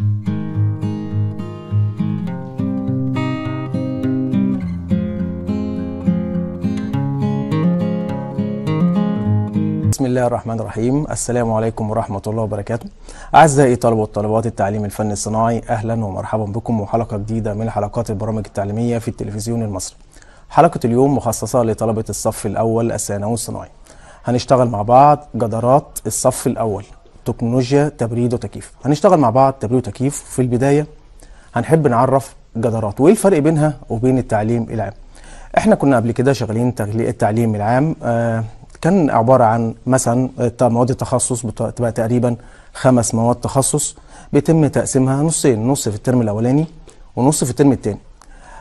بسم الله الرحمن الرحيم السلام عليكم ورحمة الله وبركاته أعزائي طلبة وطالبات التعليم الفني الصناعي أهلا ومرحبا بكم وحلقة جديدة من حلقات البرامج التعليمية في التلفزيون المصري حلقة اليوم مخصصة لطلبة الصف الأول الثانوي الصناعي هنشتغل مع بعض جدارات الصف الأول تكنولوجيا تبريد وتكييف هنشتغل مع بعض تبريد وتكييف في البدايه هنحب نعرف جدارات وايه الفرق بينها وبين التعليم العام احنا كنا قبل كده شغالين التعليم العام آه، كان عباره عن مثلا مواد التخصص بتبقى تقريبا خمس مواد تخصص بيتم تقسيمها نصين نص في الترم الاولاني ونص في الترم الثاني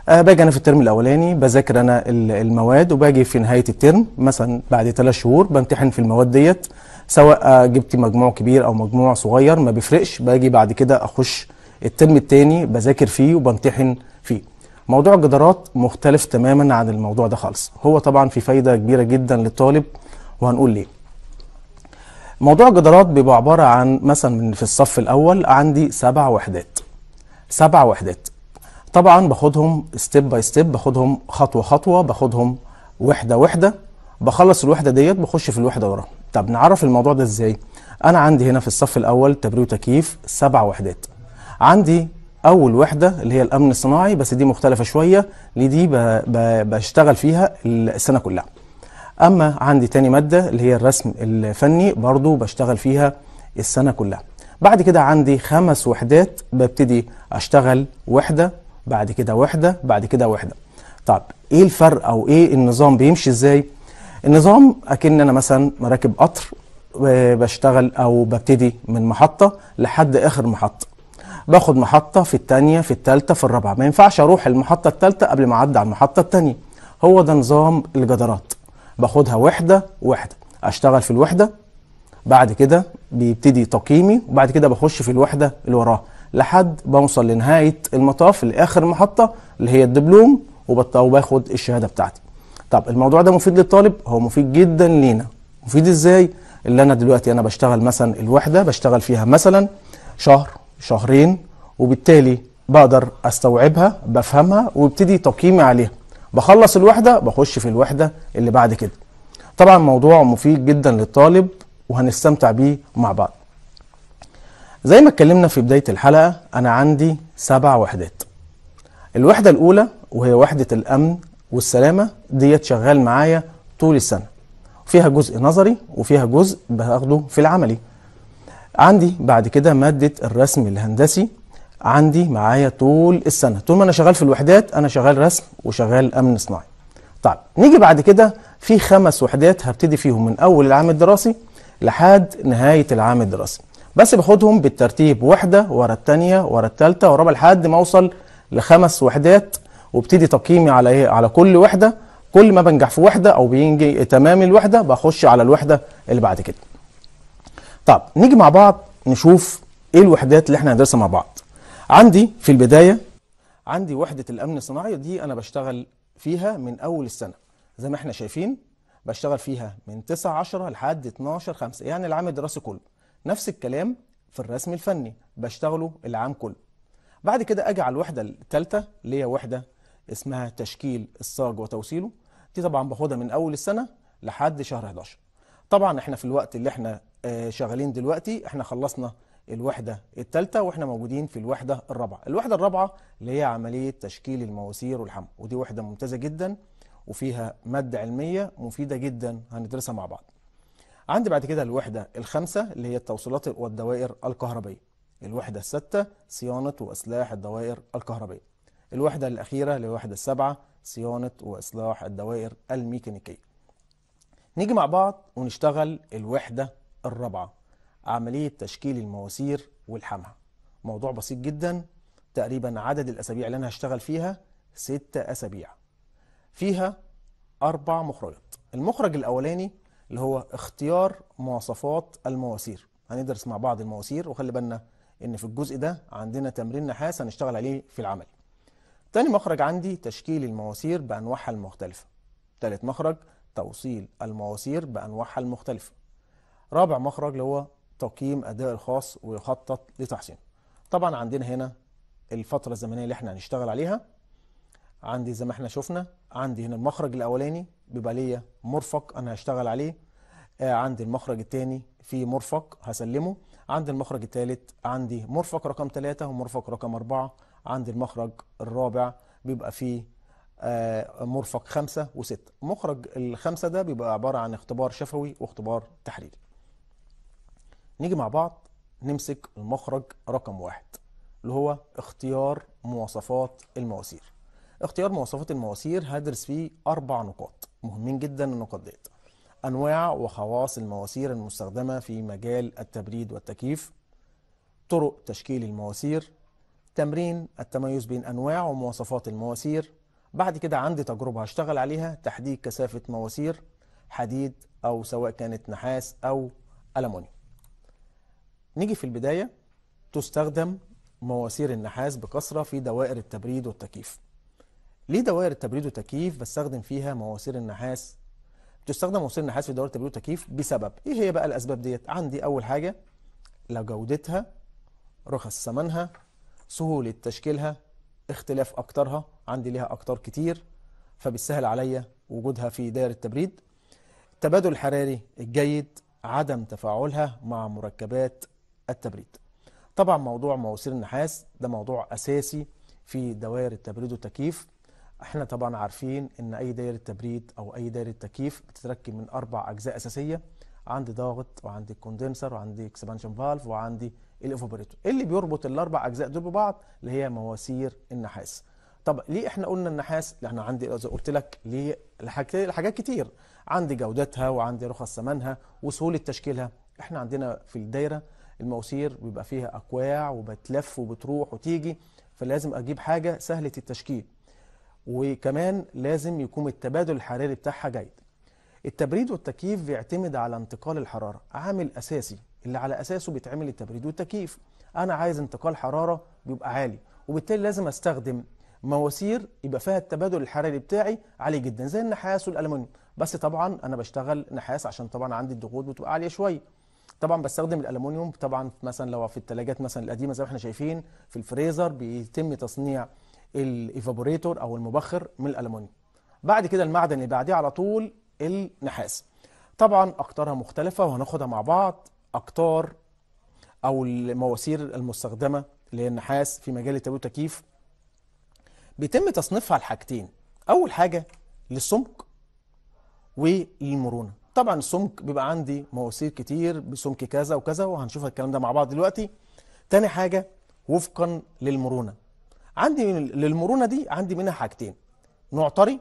أه باجي انا في الترم الاولاني بذاكر انا المواد وباجي في نهايه الترم مثلا بعد ثلاث شهور بمتحن في المواد ديت سواء آه، جبت مجموع كبير او مجموع صغير ما بيفرقش باجي بعد كده اخش الترم الثاني بذاكر فيه وبمتحن فيه موضوع الجدارات مختلف تماما عن الموضوع ده خالص هو طبعا في فايده كبيره جدا للطالب وهنقول ليه موضوع الجدارات بيبقى عباره عن مثلا في الصف الاول عندي سبع وحدات سبع وحدات طبعا باخدهم ستيب باي ستيب باخدهم خطوه خطوه باخدهم وحده وحده بخلص الوحده ديت بخش في الوحده وراها طب نعرف الموضوع ده ازاي انا عندي هنا في الصف الاول تبريد وتكييف سبع وحدات عندي اول وحده اللي هي الامن الصناعي بس دي مختلفه شويه لدي بشتغل فيها السنه كلها اما عندي تاني ماده اللي هي الرسم الفني برضو بشتغل فيها السنه كلها بعد كده عندي خمس وحدات ببتدي اشتغل وحده بعد كده وحده بعد كده وحده طب ايه الفرق او ايه النظام بيمشي ازاي النظام اكن انا مثلا مراكب قطر آه، بشتغل او ببتدي من محطه لحد اخر محطه باخد محطه في الثانيه في الثالثه في الرابعه ما ينفعش اروح المحطه الثالثه قبل ما اعدي على المحطه الثانيه هو ده نظام الجدارات باخدها وحده وحده اشتغل في الوحده بعد كده بيبتدي تقييمي وبعد كده بخش في الوحده اللي وراها لحد بوصل لنهايه المطاف لاخر محطه اللي هي الدبلوم وباخد الشهاده بتاعتي طب الموضوع ده مفيد للطالب هو مفيد جدا لينا مفيد ازاي اللي انا دلوقتي انا بشتغل مثلا الوحده بشتغل فيها مثلا شهر شهرين وبالتالي بقدر استوعبها بفهمها وابتدي تقييمي عليها بخلص الوحده بخش في الوحده اللي بعد كده طبعا موضوع مفيد جدا للطالب وهنستمتع بيه مع بعض زي ما اتكلمنا في بدايه الحلقه انا عندي سبع وحدات الوحده الاولى وهي وحده الامن والسلامه ديت شغال معايا طول السنه فيها جزء نظري وفيها جزء باخده في العملي عندي بعد كده ماده الرسم الهندسي عندي معايا طول السنه طول ما انا شغال في الوحدات انا شغال رسم وشغال امن صناعي طيب نيجي بعد كده في خمس وحدات هبتدي فيهم من اول العام الدراسي لحد نهايه العام الدراسي بس باخدهم بالترتيب واحده ورا التانية ورا التالتة ورا لحد ما اوصل لخمس وحدات وابتدي تقييمي على ايه على كل وحده كل ما بنجح في وحده او بينجي تمام الوحده بخش على الوحده اللي بعد كده طب نيجي مع بعض نشوف ايه الوحدات اللي احنا هندرسها مع بعض عندي في البدايه عندي وحده الامن الصناعي دي انا بشتغل فيها من اول السنه زي ما احنا شايفين بشتغل فيها من 9 10 لحد 12 5 يعني العام الدراسي كله نفس الكلام في الرسم الفني بشتغله العام كله بعد كده اجي على الوحده الثالثه اللي هي وحده اسمها تشكيل الصاج وتوصيله دي طبعا باخدها من اول السنه لحد شهر 11 طبعا احنا في الوقت اللي احنا آه، شغالين دلوقتي احنا خلصنا الوحده الثالثه واحنا موجودين في الوحده الرابعه الوحده الرابعه اللي هي عمليه تشكيل المواسير والحمى ودي وحده ممتازه جدا وفيها ماده علميه مفيده جدا هندرسها مع بعض عندي بعد كده الوحده الخامسه اللي هي التوصيلات والدوائر الكهربائيه الوحده السادسه صيانه واسلاح الدوائر الكهربائيه الوحدة الأخيرة للوحدة السابعة صيانة وإصلاح الدوائر الميكانيكية نيجي مع بعض ونشتغل الوحدة الرابعة عملية تشكيل المواسير والحمها موضوع بسيط جدا تقريبا عدد الأسابيع اللي أنا هشتغل فيها ست أسابيع فيها أربع مخرجات المخرج الأولاني اللي هو اختيار مواصفات المواسير هندرس مع بعض المواسير وخلي بالنا ان في الجزء ده عندنا تمرين نحاس هنشتغل عليه في العمل تاني مخرج عندي تشكيل المواسير بأنواعها المختلفة تالت مخرج توصيل المواسير بأنواعها المختلفة رابع مخرج اللي هو تقييم أداء الخاص ويخطط لتحسينه طبعا عندنا هنا الفترة الزمنية اللي احنا هنشتغل عليها عندي زي ما احنا شفنا عندي هنا المخرج الأولاني بيبقى ليا مرفق أنا هشتغل عليه آه، عندي المخرج الثاني في مرفق هسلمه عندي المخرج الثالث عندي مرفق رقم ثلاثة ومرفق رقم اربعه عند المخرج الرابع بيبقى فيه آه، مرفق خمسة وستة مخرج الخمسة ده بيبقى عبارة عن اختبار شفوي واختبار تحريري نيجي مع بعض نمسك المخرج رقم واحد اللي هو اختيار مواصفات المواسير اختيار مواصفات المواسير هدرس فيه أربع نقاط مهمين جدا النقاط ديت أنواع وخواص المواسير المستخدمة في مجال التبريد والتكييف طرق تشكيل المواسير تمرين التميز بين أنواع ومواصفات المواسير بعد كده عندي تجربة هشتغل عليها تحديد كثافة مواسير حديد أو سواء كانت نحاس أو الومنيوم نيجي في البداية تستخدم مواسير النحاس بكثرة في دوائر التبريد والتكييف ليه دوائر التبريد والتكييف بستخدم فيها مواسير النحاس بتستخدم مواسير النحاس في دوائر التبريد والتكييف بسبب ايه هي بقى الاسباب ديت عندي اول حاجه لجودتها جودتها رخص ثمنها سهولة تشكيلها اختلاف أكترها عندي ليها أكتر كتير فبالسهل عليا وجودها في دائرة التبريد التبادل الحراري الجيد عدم تفاعلها مع مركبات التبريد طبعا موضوع مواسير النحاس ده موضوع أساسي في دوائر التبريد والتكييف احنا طبعا عارفين ان اي دائرة تبريد او اي دائرة تكييف بتتركب من اربع اجزاء اساسية عندي ضاغط وعندي كوندنسر وعندي اكسبانشن فالف وعندي الايفوبريتور اللي بيربط الاربع اجزاء دول ببعض اللي هي مواسير النحاس طب ليه احنا قلنا النحاس لان عندي قلت لك ليه لحاجات كتير عندي جودتها وعندي رخص ثمنها وسهوله تشكيلها احنا عندنا في الدايره المواسير بيبقى فيها اكواع وبتلف وبتروح وتيجي فلازم اجيب حاجه سهله التشكيل وكمان لازم يكون التبادل الحراري بتاعها جيد التبريد والتكييف بيعتمد على انتقال الحرارة عامل أساسي اللي على أساسه بيتعمل التبريد والتكييف أنا عايز انتقال حرارة بيبقى عالي وبالتالي لازم أستخدم مواسير يبقى فيها التبادل الحراري بتاعي عالي جدا زي النحاس والألمنيوم بس طبعا أنا بشتغل نحاس عشان طبعا عندي الضغوط بتبقى عالية شوية طبعا بستخدم الألمنيوم طبعا مثلا لو في الثلاجات مثلا القديمة زي ما احنا شايفين في الفريزر بيتم تصنيع الايفابوريتور أو المبخر من الألمنيوم بعد كده المعدن اللي بعديه على طول النحاس طبعا اقطارها مختلفه وهناخدها مع بعض اقطار او المواسير المستخدمه للنحاس في مجال التهويه والتكييف بيتم تصنيفها لحاجتين اول حاجه للسمك وللمرونه طبعا السمك بيبقى عندي مواسير كتير بسمك كذا وكذا وهنشوف الكلام ده مع بعض دلوقتي تاني حاجه وفقا للمرونه عندي للمرونه دي عندي منها حاجتين نوع طري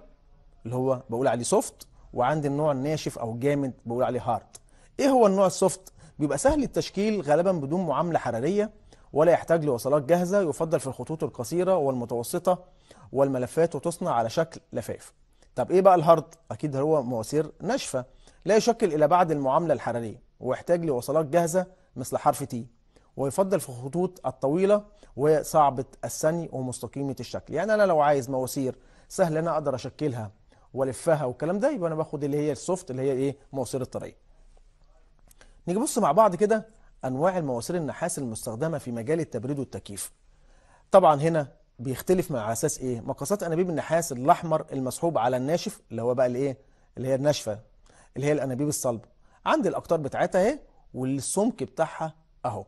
اللي هو بقول عليه سوفت وعندي النوع الناشف او جامد بقول عليه هارد ايه هو النوع السوفت بيبقى سهل التشكيل غالبا بدون معامله حراريه ولا يحتاج لوصلات جاهزه يفضل في الخطوط القصيره والمتوسطه والملفات وتصنع على شكل لفاف طب ايه بقى الهارد اكيد هو مواسير ناشفه لا يشكل الا بعد المعامله الحراريه ويحتاج لوصلات جاهزه مثل حرف تي ويفضل في الخطوط الطويله وصعبه الثني ومستقيمه الشكل يعني انا لو عايز مواسير سهل انا اقدر اشكلها والفها والكلام ده يبقى انا باخد اللي هي السوفت اللي هي ايه مواسير الطريه نيجي نبص مع بعض كده انواع المواسير النحاس المستخدمه في مجال التبريد والتكييف طبعا هنا بيختلف مع اساس ايه مقاسات انابيب النحاس الاحمر المسحوب على الناشف اللي هو بقى الايه اللي هي الناشفه اللي هي الانابيب الصلبه عند الاقطار بتاعتها اهي والسمك بتاعها اهو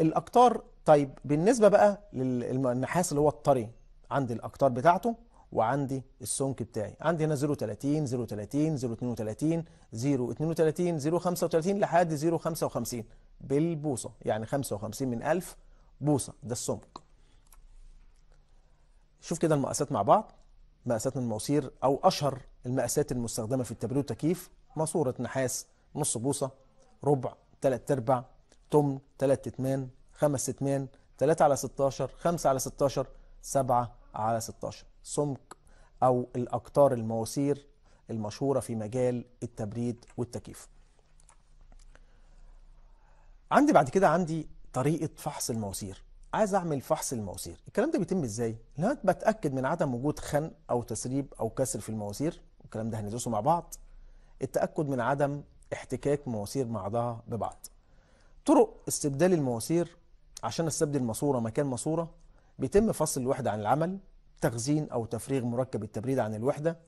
الاقطار طيب بالنسبه بقى للنحاس اللي هو الطري عند الاقطار بتاعته وعندي السمك بتاعي عندي هنا 030 030 032 032 035 لحد 055 بالبوصه يعني 55 من 1000 بوصه ده السمك شوف كده المقاسات مع بعض مقاسات من مواسير او اشهر المقاسات المستخدمه في التبريد والتكييف ماسوره نحاس نص بوصه ربع ثلاث ارباع تمن ثلاث اتمان خمس اتمان 3 على 16 5 على 16 7 على 16 سمك أو الأقطار المواسير المشهورة في مجال التبريد والتكييف عندي بعد كده عندي طريقة فحص المواسير عايز اعمل فحص المواسير الكلام ده بيتم ازاي لما بتاكد من عدم وجود خنق او تسريب او كسر في المواسير والكلام ده هندرسه مع بعض التاكد من عدم احتكاك مواسير بعضها ببعض طرق استبدال المواسير عشان استبدل ماسوره مكان ماسوره بيتم فصل الوحدة عن العمل تخزين أو تفريغ مركب التبريد عن الوحدة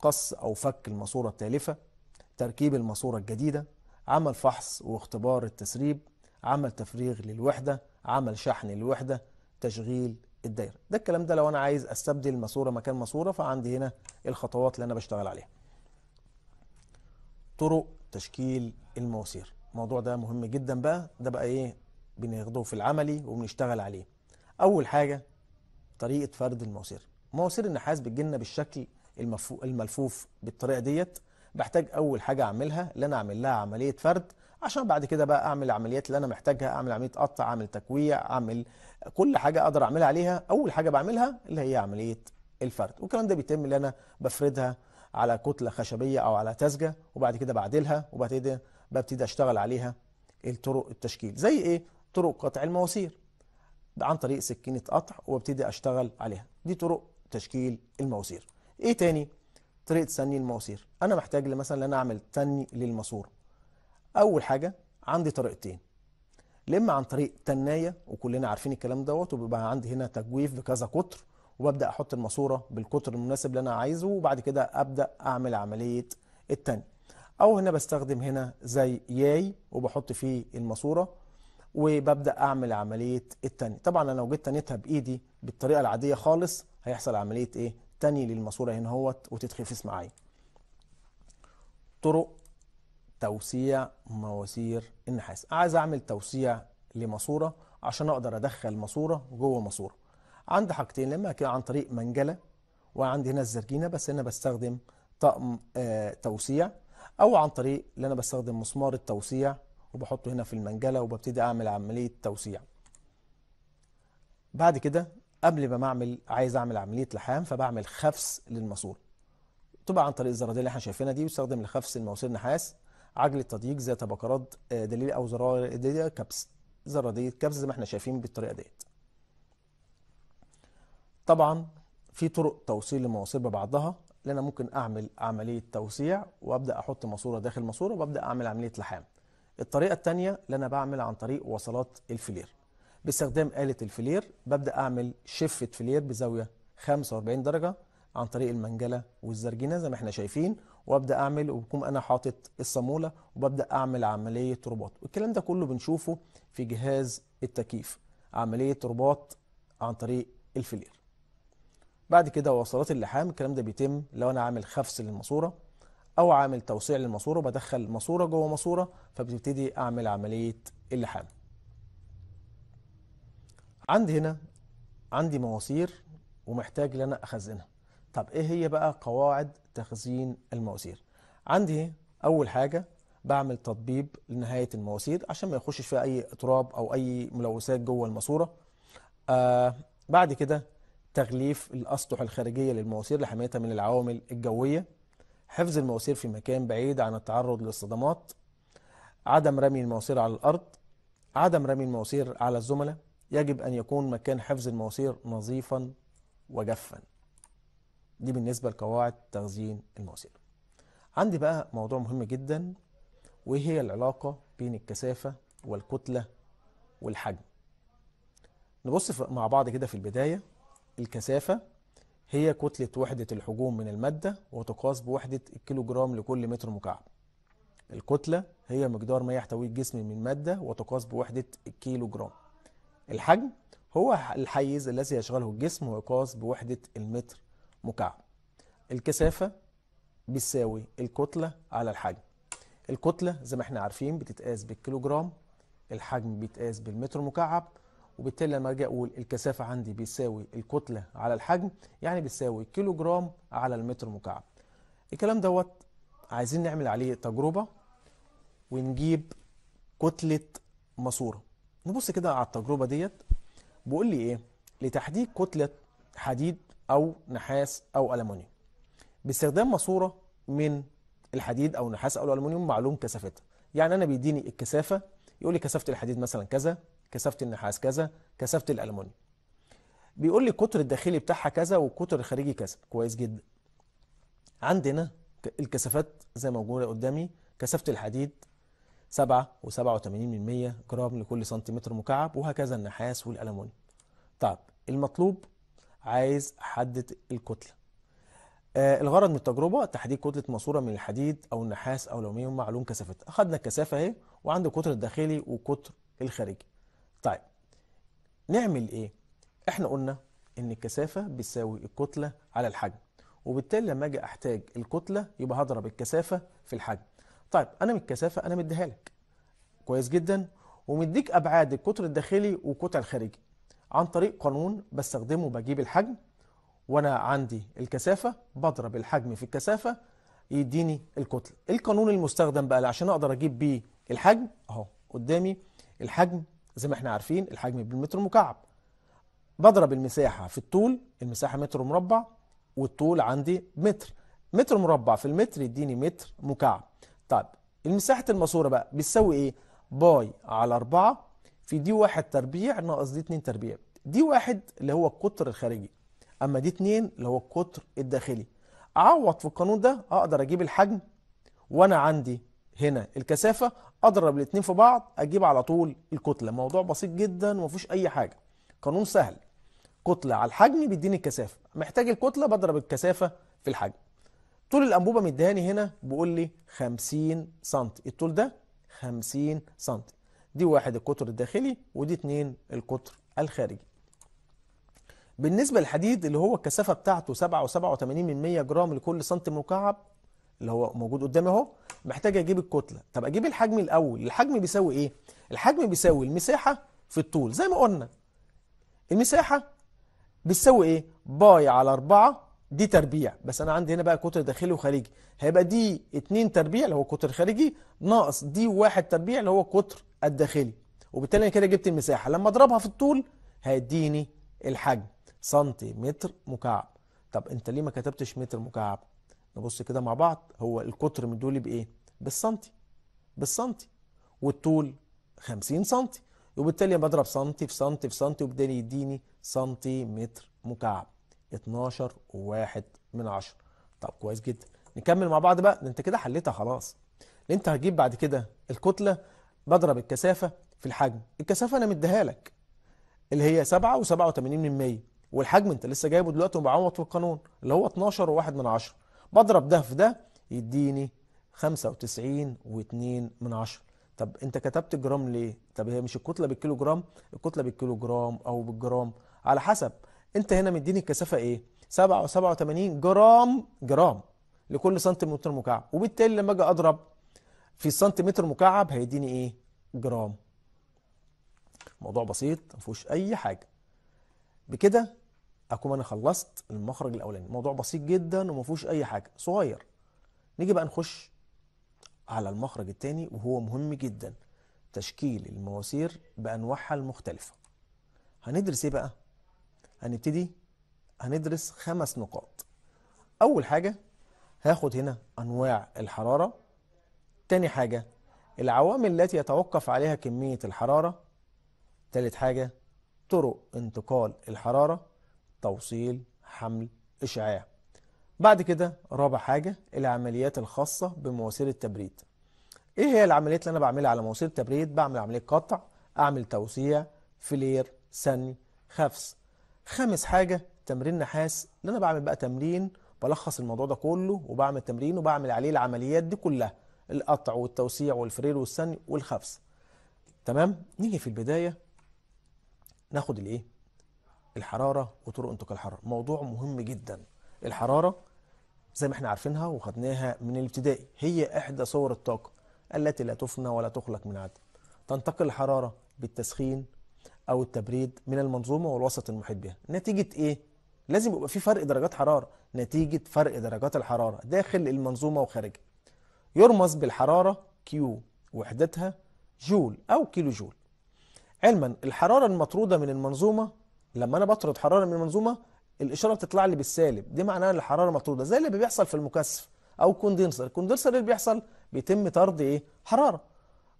قص أو فك الماسورة التالفة تركيب الماسورة الجديدة عمل فحص واختبار التسريب عمل تفريغ للوحدة عمل شحن للوحدة تشغيل الدايرة ده الكلام ده لو أنا عايز أستبدل ماسورة مكان ماسورة فعندي هنا الخطوات اللي أنا بشتغل عليها طرق تشكيل المواسير الموضوع ده مهم جدا بقى ده بقى ايه بناخده في العملي وبنشتغل عليه أول حاجة طريقة فرد المواسير مواسير النحاس بتجينا بالشكل الملفوف بالطريقة ديت بحتاج أول حاجة أعملها اللي أنا أعمل لها عملية فرد عشان بعد كده بقى أعمل العمليات اللي أنا محتاجها أعمل عملية قطع أعمل تكويع أعمل كل حاجة أقدر أعملها عليها أول حاجة بعملها اللي هي عملية الفرد والكلام ده بيتم اللي أنا بفردها على كتلة خشبية أو على تسجة وبعد كده بعدلها وبعد كده ببتدي أشتغل عليها الطرق التشكيل زي إيه؟ طرق قطع المواسير عن طريق سكينة قطع وابتدي أشتغل عليها دي طرق تشكيل المواسير إيه تاني؟ طريقة تسني المواسير أنا محتاج مثلا إن أنا أعمل تني للماسورة أول حاجة عندي طريقتين لما عن طريق تنايه وكلنا عارفين الكلام دوت وبيبقى عندي هنا تجويف بكذا قطر وببدا احط الماسوره بالقطر المناسب اللي انا عايزه وبعد كده ابدا اعمل عمليه التني او هنا بستخدم هنا زي ياي وبحط فيه الماسوره وببدا اعمل عمليه التاني طبعا انا لو جيت تنيتها بايدي بالطريقه العاديه خالص هيحصل عمليه ايه تاني للماسوره هنا اهوت وتتخفف معايا طرق توسيع مواسير النحاس عايز اعمل توسيع لماسوره عشان اقدر ادخل ماسوره جوه ماسوره عندي حاجتين لما كده عن طريق منجله وعندي هنا الزرجينه بس هنا بستخدم طقم آه توسيع او عن طريق اللي انا بستخدم مسمار التوسيع وبحطه هنا في المنجله وببتدي اعمل عمليه توسيع بعد كده قبل ما اعمل عايز اعمل عمليه لحام فبعمل خفس للماسوره طبعا عن طريق الزراديه اللي احنا شايفينها دي بيستخدم لخفس المواسير النحاس عجله تضييق ذات بكرات آه، دليل او زراديه كبس زراديه كبس زي ما احنا شايفين بالطريقه ديت طبعا في طرق توصيل المواسير ببعضها اللي انا ممكن اعمل عمليه توسيع وابدا احط ماسوره داخل ماسوره وابدا اعمل عمليه لحام الطريقة الثانية اللي أنا بعمل عن طريق وصلات الفلير باستخدام آلة الفلير ببدأ أعمل شفة فلير بزاوية 45 درجة عن طريق المنجلة والزرجينة زي ما احنا شايفين وابدأ أعمل وبكون أنا حاطط الصامولة وببدأ أعمل عملية رباط والكلام ده كله بنشوفه في جهاز التكييف عملية رباط عن طريق الفلير بعد كده وصلات اللحام الكلام ده بيتم لو أنا عامل خفس للماسورة او عامل توسيع للماسوره بدخل ماسوره جوه ماسوره فبتبتدي اعمل عمليه اللحام عندي هنا عندي مواسير ومحتاج ان انا اخزنها طب ايه هي بقى قواعد تخزين المواسير عندي اول حاجه بعمل تطبيب لنهايه المواسير عشان ما يخشش فيها اي تراب او اي ملوثات جوه الماسوره آه بعد كده تغليف الاسطح الخارجيه للمواسير لحمايتها من العوامل الجويه حفظ المواسير في مكان بعيد عن التعرض للصدمات عدم رمي المواسير على الأرض عدم رمي المواسير على الزملاء يجب أن يكون مكان حفظ المواسير نظيفا وجفا دي بالنسبة لقواعد تخزين المواسير عندي بقى موضوع مهم جدا وهي العلاقة بين الكثافة والكتلة والحجم نبص مع بعض كده في البداية الكثافة هي كتلة وحدة الحجوم من المادة وتقاس بوحدة الكيلوجرام لكل متر مكعب الكتلة هي مقدار ما يحتويه الجسم من مادة وتقاس بوحدة الكيلوجرام الحجم هو الحيز الذي يشغله الجسم ويقاس بوحدة المتر مكعب الكثافة بتساوي الكتلة على الحجم الكتلة زي ما احنا عارفين بتتقاس بالكيلوجرام الحجم بيتقاس بالمتر مكعب وبالتالي لما اجي اقول الكثافه عندي بيساوي الكتله على الحجم يعني بيساوي كيلو جرام على المتر مكعب الكلام دوت عايزين نعمل عليه تجربه ونجيب كتله ماسوره نبص كده على التجربه ديت بيقول لي ايه لتحديد كتله حديد او نحاس او المونيوم باستخدام ماسوره من الحديد او النحاس او الالومنيوم معلوم كثافتها يعني انا بيديني الكثافه يقول لي كثافه الحديد مثلا كذا كثافه النحاس كذا كثافه الالومنيوم بيقول لي القطر الداخلي بتاعها كذا والقطر الخارجي كذا كويس جدا عندنا الكثافات زي ما موجوده قدامي كثافه الحديد 7 و87% جرام لكل سنتيمتر مكعب وهكذا النحاس والالومنيوم طب المطلوب عايز احدد الكتله آه الغرض من التجربه تحديد كتله ماسوره من الحديد او النحاس او الالومنيوم معلوم كثافتها اخذنا الكثافه اهي وعند القطر الداخلي والقطر الخارجي طيب نعمل ايه احنا قلنا ان الكثافه بتساوي الكتله على الحجم وبالتالي لما اجي احتاج الكتله يبقى هضرب الكثافه في الحجم طيب انا من الكثافه انا مديها لك كويس جدا ومديك ابعاد القطر الداخلي والقطع الخارجي عن طريق قانون بستخدمه بجيب الحجم وانا عندي الكثافه بضرب الحجم في الكثافه يديني الكتله القانون المستخدم بقى عشان اقدر اجيب بيه الحجم اهو قدامي الحجم زي ما احنا عارفين الحجم بالمتر مكعب بضرب المساحة في الطول المساحة متر مربع والطول عندي متر متر مربع في المتر يديني متر مكعب طيب المساحة الماسورة بقى بتساوي ايه باي على 4 في دي واحد تربيع ناقص دي 2 تربيع دي واحد اللي هو القطر الخارجي اما دي 2 اللي هو القطر الداخلي اعوض في القانون ده اقدر اجيب الحجم وانا عندي هنا الكثافة اضرب الاتنين في بعض اجيب على طول الكتلة موضوع بسيط جدا ومفيش اي حاجة قانون سهل كتلة على الحجم بيديني الكثافة محتاج الكتلة بضرب الكثافة في الحجم طول الانبوبة مداني هنا بيقول لي 50 سم الطول ده 50 سم دي واحد القطر الداخلي ودي اتنين القطر الخارجي بالنسبة للحديد اللي هو الكثافة بتاعته 7.87 جرام لكل سنتي مكعب اللي هو موجود قدامي اهو محتاج اجيب الكتله طب اجيب الحجم الاول الحجم بيساوي ايه الحجم بيساوي المساحه في الطول زي ما قلنا المساحه بتساوي ايه باي على 4 دي تربيع بس انا عندي هنا بقى قطر داخلي وخارجي هيبقى دي 2 تربيع اللي هو القطر الخارجي ناقص دي 1 تربيع اللي هو القطر الداخلي وبالتالي انا كده جبت المساحه لما اضربها في الطول هيديني الحجم سنتيمتر مكعب طب انت ليه ما كتبتش متر مكعب نبص كده مع بعض هو القطر دول بايه بالسنتي بالسنتي والطول 50 سنتي وبالتالي بضرب سنتي في سنتي في سنتي وبالتالي يديني سنتي متر مكعب 12 واحد من عشر طب كويس جدا نكمل مع بعض بقى ده انت كده حليتها خلاص انت هتجيب بعد كده الكتله بضرب الكثافه في الحجم الكثافه انا مديها لك اللي هي 7 و87 من 100 والحجم انت لسه جايبه دلوقتي ومعوض في القانون اللي هو 12 و1 من 10 بضرب ده في ده يديني 95.2 من 10 طب انت كتبت جرام ليه طب هي مش الكتله بالكيلو جرام الكتله بالكيلو جرام او بالجرام على حسب انت هنا مديني الكثافه ايه 7 87 جرام جرام لكل سنتيمتر مكعب وبالتالي لما اجي اضرب في السنتيمتر مكعب هيديني ايه جرام موضوع بسيط ما فيهوش اي حاجه بكده اكون انا خلصت المخرج الاولاني موضوع بسيط جدا وما فيهوش اي حاجه صغير نيجي بقى نخش على المخرج الثاني وهو مهم جدا تشكيل المواسير بانواعها المختلفه هندرس ايه بقى هنبتدي هندرس خمس نقاط اول حاجه هاخد هنا انواع الحراره تاني حاجه العوامل التي يتوقف عليها كميه الحراره تالت حاجه طرق انتقال الحراره توصيل حمل إشعاع بعد كده رابع حاجة العمليات الخاصة بمواسير التبريد ايه هي العمليات اللي انا بعملها على مواسير التبريد بعمل عملية قطع اعمل توسيع فلير سني خفس خامس حاجة تمرين نحاس ان انا بعمل بقى تمرين بلخص الموضوع ده كله وبعمل تمرين وبعمل عليه العمليات دي كلها القطع والتوسيع والفرير والسني والخفس تمام نيجي في البداية ناخد الايه الحراره وطرق انتقال الحراره موضوع مهم جدا الحراره زي ما احنا عارفينها وخدناها من الابتدائي هي احدى صور الطاقه التي لا تفنى ولا تخلق من عدم تنتقل الحراره بالتسخين او التبريد من المنظومه والوسط المحيط بها نتيجه ايه لازم يبقى في فرق درجات حراره نتيجه فرق درجات الحراره داخل المنظومه وخارجها يرمز بالحراره كيو وحدتها جول او كيلو جول علما الحراره المطروده من المنظومه لما انا بطرد حراره من المنظومه الاشاره بتطلع لي بالسالب دي معناها ان الحراره مطروده زي اللي بيحصل في المكثف او الكوندنسر الكوندنسر اللي بيحصل بيتم طرد ايه حراره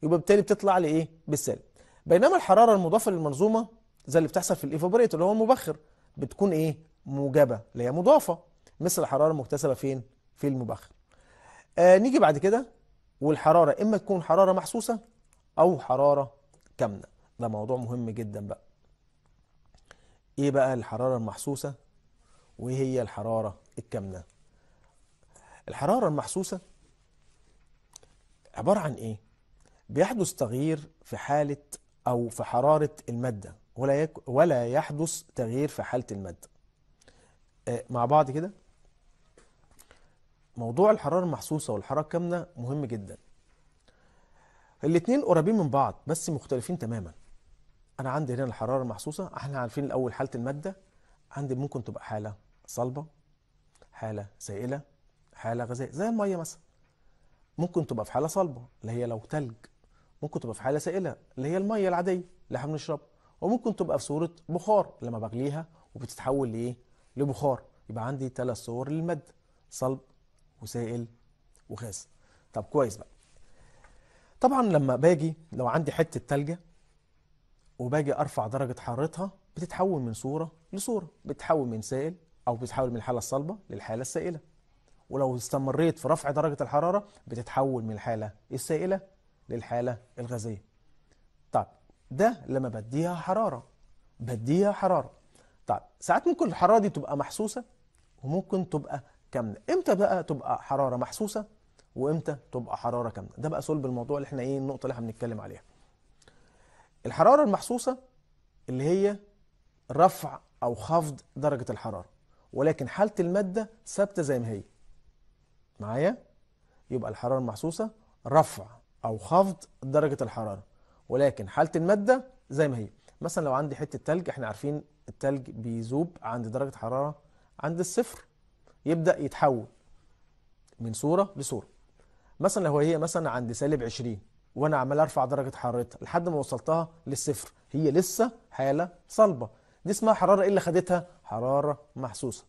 يبقى بالتالي بتطلع لي ايه بالسالب بينما الحراره المضافه للمنظومه زي اللي بتحصل في الايفابوريتور اللي هو المبخر بتكون ايه موجبه اللي هي مضافه مثل الحراره المكتسبه فين في المبخر آه نيجي بعد كده والحراره اما تكون حراره محسوسه او حراره كامنه ده موضوع مهم جدا بقى ايه بقى الحرارة المحسوسة وايه هي الحرارة الكامنة الحرارة المحسوسة عبارة عن ايه بيحدث تغيير في حالة او في حرارة المادة ولا, يك ولا يحدث تغيير في حالة المادة آه، مع بعض كده موضوع الحرارة المحسوسة والحرارة الكامنة مهم جدا الاتنين قريبين من بعض بس مختلفين تماما انا عندي هنا الحراره المحسوسه احنا عارفين الاول حاله الماده عندي ممكن تبقى حاله صلبه حاله سائله حاله غازيه زي الميه مثلا ممكن تبقى في حاله صلبه اللي هي لو تلج ممكن تبقى في حاله سائله اللي هي الميه العاديه اللي احنا بنشربها وممكن تبقى في صوره بخار لما بغليها وبتتحول لايه لبخار يبقى عندي ثلاث صور للماده صلب وسائل وغاز طب كويس بقى طبعا لما باجي لو عندي حته تلجه وباجي ارفع درجه حرارتها بتتحول من صوره لصوره بتتحول من سائل او بتتحول من الحاله الصلبه للحاله السائله ولو استمريت في رفع درجه الحراره بتتحول من الحاله السائله للحاله الغازيه طب ده لما بديها حراره بديها حراره طب ساعات ممكن الحراره دي تبقى محسوسه وممكن تبقى كامله امتى بقى تبقى حراره محسوسه وامتى تبقى حراره كامله ده بقى صلب الموضوع اللي احنا ايه النقطه اللي احنا بنتكلم عليها الحرارة المحسوسة اللي هي رفع أو خفض درجة الحرارة ولكن حالة المادة ثابتة زي ما هي معايا يبقى الحرارة المحسوسة رفع أو خفض درجة الحرارة ولكن حالة المادة زي ما هي مثلا لو عندي حتة تلج احنا عارفين التلج بيذوب عند درجة حرارة عند الصفر يبدأ يتحول من صورة لصورة مثلا لو هي مثلا عند سالب 20 وانا عمال ارفع درجه حرارتها لحد ما وصلتها للصفر هي لسه حاله صلبه دي اسمها حراره ايه اللي خدتها حراره محسوسه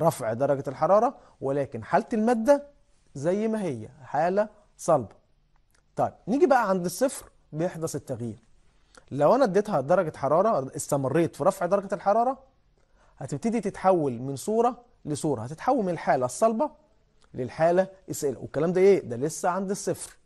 رفع درجه الحراره ولكن حاله الماده زي ما هي حاله صلبه طيب نيجي بقى عند الصفر بيحدث التغيير لو انا اديتها درجه حراره استمريت في رفع درجه الحراره هتبتدي تتحول من صوره لصوره هتتحول من الحاله الصلبه للحاله السائله والكلام ده ايه ده لسه عند الصفر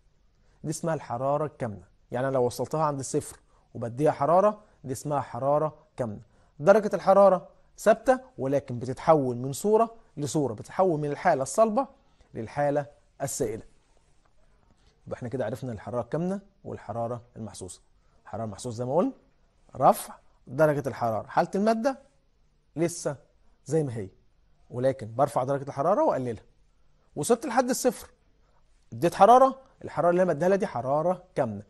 دي اسمها الحرارة الكامنة يعني لو وصلتها عند الصفر وبديها حرارة دي اسمها حرارة كامنة درجة الحرارة ثابتة ولكن بتتحول من صورة لصورة بتتحول من الحالة الصلبة للحالة السائلة يبقى احنا كده عرفنا الحرارة الكامنة والحرارة المحسوسة الحرارة المحسوسة زي ما قلنا رفع درجة الحرارة حالة المادة لسه زي ما هي ولكن برفع درجة الحرارة وأقللها وصلت لحد الصفر اديت حرارة الحراره اللي انا بديها دي حراره كامنه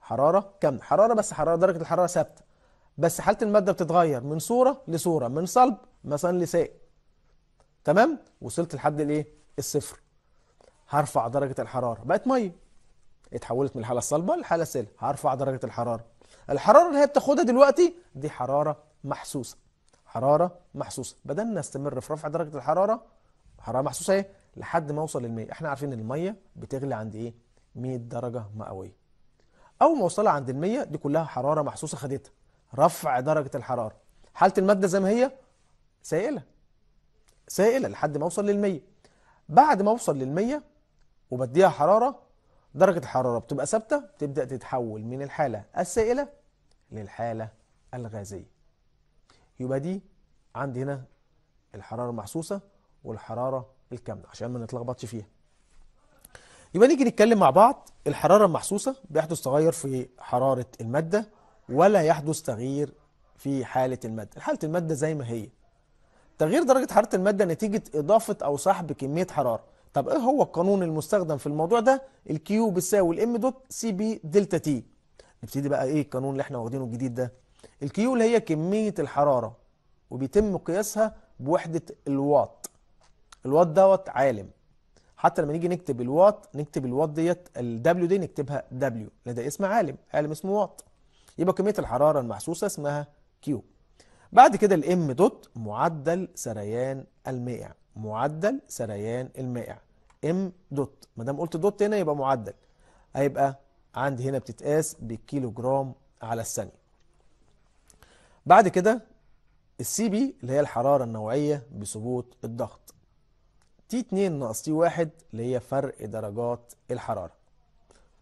حراره كامنه حراره بس حراره درجه الحراره ثابته بس حاله الماده بتتغير من صوره لصوره من صلب مثلا لسائل تمام وصلت لحد الايه الصفر هرفع درجه الحراره بقت ميه اتحولت من الحاله الصلبه للحاله السائله هرفع درجه الحراره الحراره اللي هي بتاخدها دلوقتي دي حراره محسوسه حراره محسوسه بدل ما استمر في رفع درجه الحراره حراره محسوسه ايه لحد ما اوصل للمية احنا عارفين ان المية بتغلي عند ايه 100 درجة مئوية اول ما اوصلها عند المية دي كلها حرارة محسوسة خدتها رفع درجة الحرارة حالة المادة زي ما هي سائلة سائلة لحد ما اوصل للمية بعد ما اوصل للمية وبديها حرارة درجة الحرارة بتبقى ثابتة بتبدأ تتحول من الحالة السائلة للحالة الغازية يبقى دي عندي هنا الحرارة المحسوسة والحرارة الكامله عشان ما نتلخبطش فيها يبقى نيجي نتكلم مع بعض الحراره المحسوسه بيحدث تغير في حراره الماده ولا يحدث تغيير في حاله الماده حاله الماده زي ما هي تغيير درجه حراره الماده نتيجه اضافه او سحب كميه حراره طب ايه هو القانون المستخدم في الموضوع ده الكيو بتساوي الام دوت سي بي دلتا تي نبتدي بقى ايه القانون اللي احنا واخدينه الجديد ده الكيو اللي هي كميه الحراره وبيتم قياسها بوحده الواط الوات دوت عالم حتى لما نيجي نكتب الوات نكتب الوات ديت الدبليو دي نكتبها دبليو لان ده اسم عالم عالم اسمه وات يبقى كميه الحراره المحسوسه اسمها كيو بعد كده الام دوت معدل سريان المائع معدل سريان المائع ام دوت ما دام قلت دوت هنا يبقى معدل هيبقى عندي هنا بتتقاس بالكيلو جرام على الثانيه بعد كده السي بي اللي هي الحراره النوعيه بثبوت الضغط تي 2 ناقص تي 1 اللي هي فرق درجات الحراره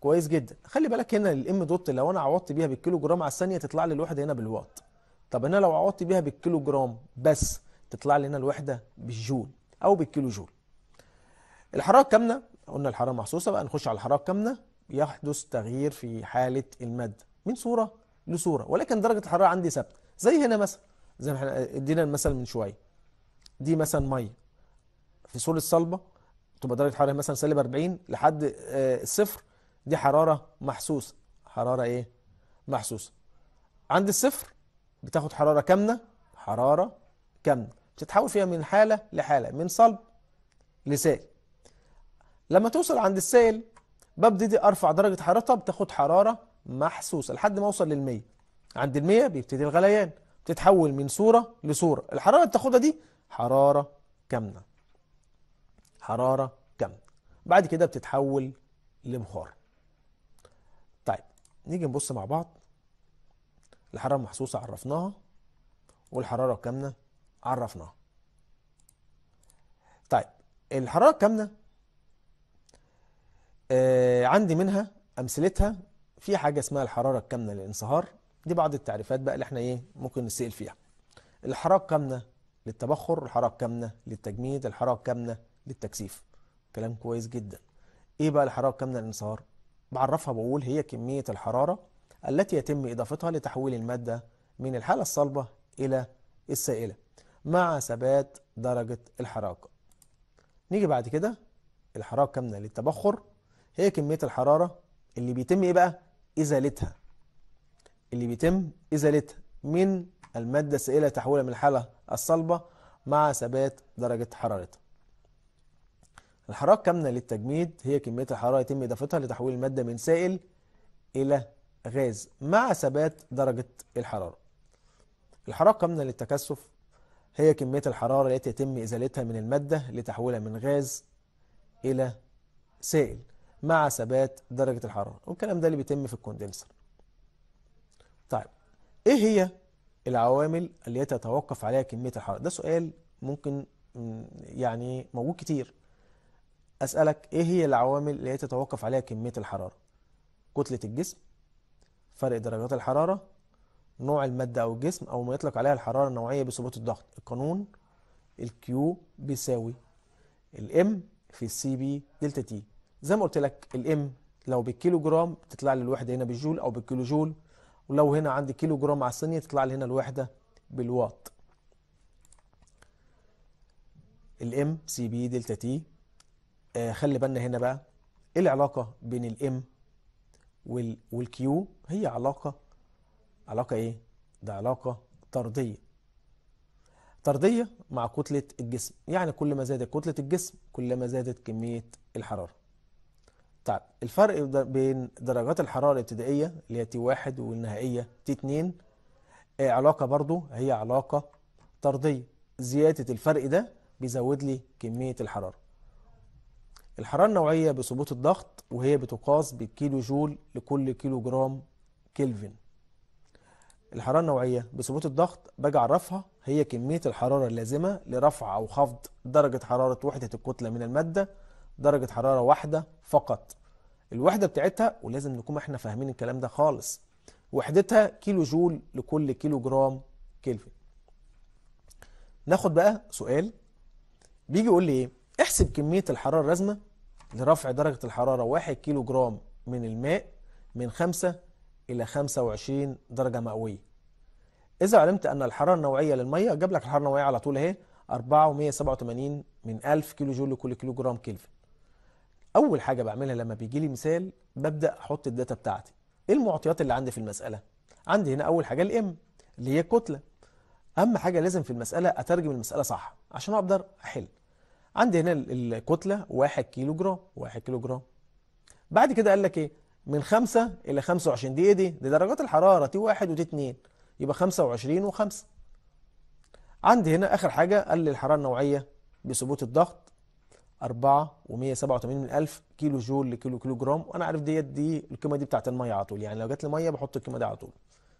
كويس جدا خلي بالك هنا الام دوت لو انا عوضت بيها بالكيلو جرام على الثانيه تطلع لي الوحده هنا بالواط طب انا لو عوضت بيها بالكيلو جرام بس تطلع لي هنا الوحده بالجول او بالكيلو جول الحراره الكامنه قلنا الحراره محسوسه بقى نخش على الحراره الكامنه يحدث تغيير في حاله الماده من صوره لصوره ولكن درجه الحراره عندي ثابته زي هنا مثلا زي ما احنا ادينا المثل من شويه دي مثلا ميه في سور الصلبه تبقى درجه حراره مثلا سالب 40 لحد آه، الصفر دي حراره محسوسه حراره ايه محسوسه عند الصفر بتاخد حراره كامنه حراره كامنه بتتحول فيها من حاله لحاله من صلب لسائل لما توصل عند السائل ببتدي ارفع درجه حرارتها بتاخد حراره محسوسه لحد ما اوصل لل100 عند ال100 بيبتدي الغليان بتتحول من صوره لصوره الحراره اللي بتاخدها دي حراره كامنه حرارة كم بعد كده بتتحول لبخار طيب نيجي نبص مع بعض الحرارة المحسوسة عرفناها والحرارة الكامنة عرفناها طيب الحرارة الكامنة آه عندي منها أمثلتها في حاجة اسمها الحرارة الكامنة للانصهار دي بعض التعريفات بقى اللي احنا ايه ممكن نسأل فيها الحرارة الكامنة للتبخر الحرارة الكامنة للتجميد الحرارة الكامنة للتكثيف كلام كويس جدا ايه بقى الحراره الكامنه للانصهار بعرفها بقول هي كميه الحراره التي يتم اضافتها لتحويل الماده من الحاله الصلبه الى السائله مع ثبات درجه الحراره نيجي بعد كده الحراره الكامنه للتبخر هي كميه الحراره اللي بيتم ايه بقى ازالتها اللي بيتم ازالتها من الماده السائله تحويلها من الحاله الصلبه مع ثبات درجه حرارتها الحرارة الكامنة للتجميد هي كمية الحرارة يتم إضافتها لتحويل المادة من سائل إلى غاز مع ثبات درجة الحرارة الحرارة الكامنة للتكثف هي كمية الحرارة التي يتم إزالتها من المادة لتحويلها من غاز إلى سائل مع ثبات درجة الحرارة والكلام ده اللي بيتم في الكوندنسر طيب إيه هي العوامل التي تتوقف عليها كمية الحرارة ده سؤال ممكن يعني موجود كتير اسالك ايه هي العوامل اللي هي تتوقف عليها كميه الحراره كتله الجسم فرق درجات الحراره نوع الماده او الجسم او ما يطلق عليها الحراره النوعيه بثبوت الضغط القانون الكيو بيساوي الام في السي بي دلتا تي زي ما قلت لك الام لو بالكيلو جرام تطلع لي الوحده هنا بالجول او بالكيلو جول ولو هنا عندي كيلو جرام على الثانيه تطلع لي هنا الوحده بالواط الام سي بي دلتا تي آه، خلي بالنا هنا بقى ايه العلاقه بين الام والكيو هي علاقه علاقه ايه ده علاقه طرديه طرديه مع كتله الجسم يعني كل ما زادت كتله الجسم كل ما زادت كميه الحراره طيب الفرق بين درجات الحراره الابتدائيه اللي هي تي واحد والنهائيه تي اتنين إيه علاقه برضو هي علاقه طرديه زياده الفرق ده بيزود لي كميه الحراره الحرارة النوعية بثبوت الضغط وهي بتقاس بالكيلو جول لكل كيلو جرام كلفن الحرارة النوعية بثبوت الضغط باجي أعرفها هي كمية الحرارة اللازمة لرفع أو خفض درجة حرارة وحدة الكتلة من المادة درجة حرارة واحدة فقط الوحدة بتاعتها ولازم نكون احنا فاهمين الكلام ده خالص وحدتها كيلو جول لكل كيلو جرام كلفن ناخد بقى سؤال بيجي يقول لي ايه احسب كمية الحرارة اللازمة لرفع درجة الحرارة 1 كيلو جرام من الماء من 5 إلى 25 درجة مئوية إذا علمت أن الحرارة النوعية للمية جاب لك الحرارة النوعية على طول أهي 487 من 1000 كيلو جول لكل كيلو جرام كيلفن أول حاجة بعملها لما بيجي لي مثال ببدأ أحط الداتا بتاعتي إيه المعطيات اللي عندي في المسألة عندي هنا أول حاجة الإم اللي هي الكتلة أهم حاجة لازم في المسألة أترجم المسألة صح عشان أقدر أحل عندي هنا الكتله 1 كيلو جرام 1 كيلو جرام بعد كده قال لك ايه من 5 الى 25 دي ايه دي دي درجات الحراره تي 1 وتي 2 يبقى 25 و5 عندي هنا اخر حاجه قال لي الحراره النوعيه بثبوت الضغط 4 و187 من 1000 كيلو جول لكيلو كيلو جرام وانا عارف ديت دي القيمه دي بتاعت الميه على طول يعني لو جت لي ميه بحط القيمه دي على طول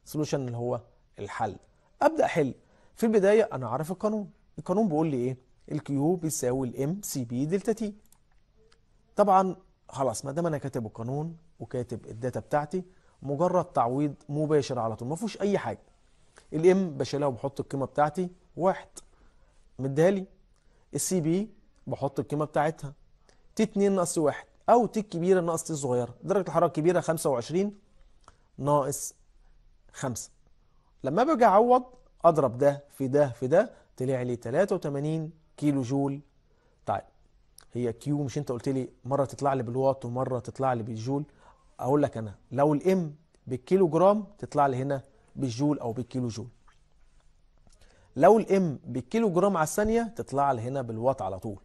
سولوشن اللي هو الحل ابدا احل في البدايه انا عارف القانون القانون بيقول لي ايه الكيو بيساوي الام سي بي دلتا تي طبعا خلاص ما دام انا كاتب القانون وكاتب الداتا بتاعتي مجرد تعويض مباشر على طول ما فيهوش اي حاجه الام بشيلها وبحط القيمه بتاعتي واحد مديها لي السي بي بحط القيمه بتاعتها تي 2 ناقص 1 او تي الكبيره ناقص تي الصغيره درجه الحراره الكبيره 25 ناقص 5 لما باجي اعوض اضرب ده في ده في ده طلع لي 83 كيلو جول طيب هي كيو مش انت قلت لي مره تطلع لي بالواط ومره تطلع لي بالجول اقول لك انا لو الام بالكيلو جرام تطلع لي هنا بالجول او بالكيلو جول لو الام بالكيلو جرام على الثانيه تطلع لي هنا بالواط على طول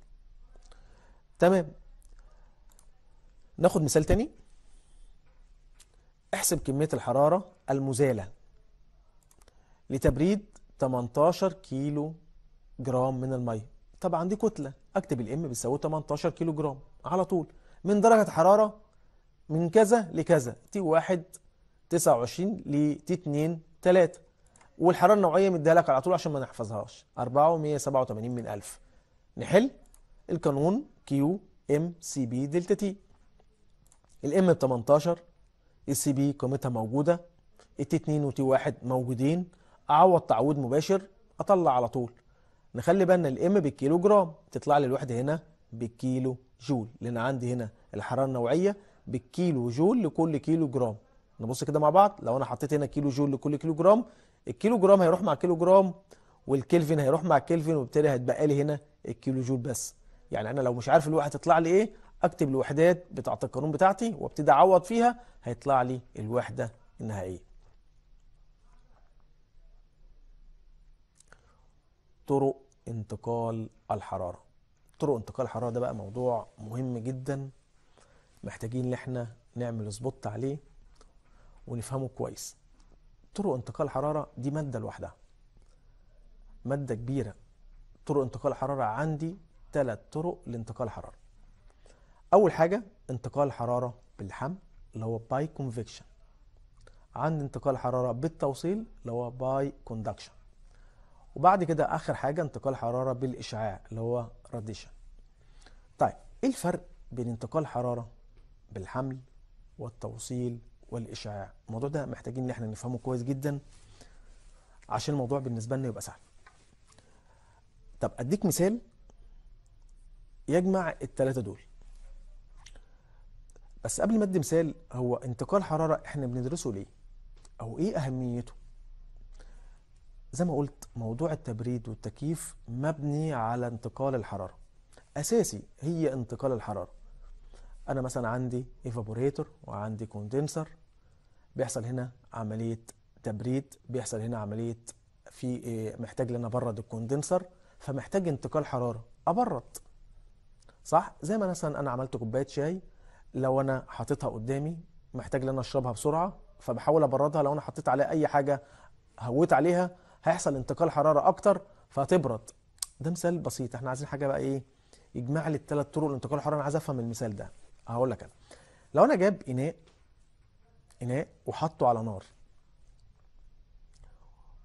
تمام ناخد مثال تاني احسب كميه الحراره المزاله لتبريد 18 كيلو جرام من الميه طب عندي كتله اكتب الام بتساوي 18 كيلو جرام على طول من درجه حراره من كذا لكذا تي 1 29 لتي 2 3 والحراره النوعيه مديها لك على طول عشان ما نحفظهاش 487 من 1000 نحل القانون كيو ام سي بي دلتا تي الام ب 18 السي بي قيمتها موجوده التي 2 وتي 1 موجودين اعوض تعويض مباشر اطلع على طول نخلي بالنا الام بالكيلو جرام تطلع لي الوحدة هنا بالكيلو جول لأن عندي هنا الحرارة النوعية بالكيلو جول لكل كيلو جرام نبص كده مع بعض لو أنا حطيت هنا كيلو جول لكل كيلو جرام الكيلو جرام هيروح مع كيلو جرام والكلفن هيروح مع الكلفن وبالتالي هيتبقى لي هنا الكيلو جول بس يعني أنا لو مش عارف الوحدة هتطلع لي إيه أكتب الوحدات بتاعة القانون بتاعتي وابتدي أعوض فيها هيطلع لي الوحدة النهائية طرق انتقال الحرارة طرق انتقال الحرارة ده بقى موضوع مهم جدا محتاجين ان احنا نعمل سبوت عليه ونفهمه كويس طرق انتقال الحرارة دي مادة لوحدها مادة كبيرة طرق انتقال الحرارة عندي ثلاث طرق لانتقال الحرارة أول حاجة انتقال الحرارة بالحمل اللي هو باي كونفكشن عند انتقال الحرارة بالتوصيل اللي هو باي كوندكشن وبعد كده اخر حاجه انتقال حراره بالاشعاع اللي هو راديشن طيب ايه الفرق بين انتقال حراره بالحمل والتوصيل والاشعاع الموضوع ده محتاجين ان احنا نفهمه كويس جدا عشان الموضوع بالنسبه لنا يبقى سهل طب اديك مثال يجمع التلاتة دول بس قبل ما ادي مثال هو انتقال حراره احنا بندرسه ليه او ايه اهميته زي ما قلت موضوع التبريد والتكييف مبني على انتقال الحرارة أساسي هي انتقال الحرارة أنا مثلا عندي ايفابوريتور وعندي كوندنسر بيحصل هنا عملية تبريد بيحصل هنا عملية في آه، محتاج ان انا ابرد الكوندنسر فمحتاج انتقال حرارة ابرد صح زي ما مثلا انا عملت كوبايه شاي لو انا حاططها قدامي محتاج ان انا اشربها بسرعه فبحاول ابردها لو انا حطيت عليها اي حاجه هويت عليها هيحصل انتقال حراره اكتر فهتبرد ده مثال بسيط احنا عايزين حاجه بقى ايه يجمع لي الثلاث طرق لانتقال الحراره انا عايز افهم المثال ده هقول لك انا لو انا جايب اناء اناء وحطه على نار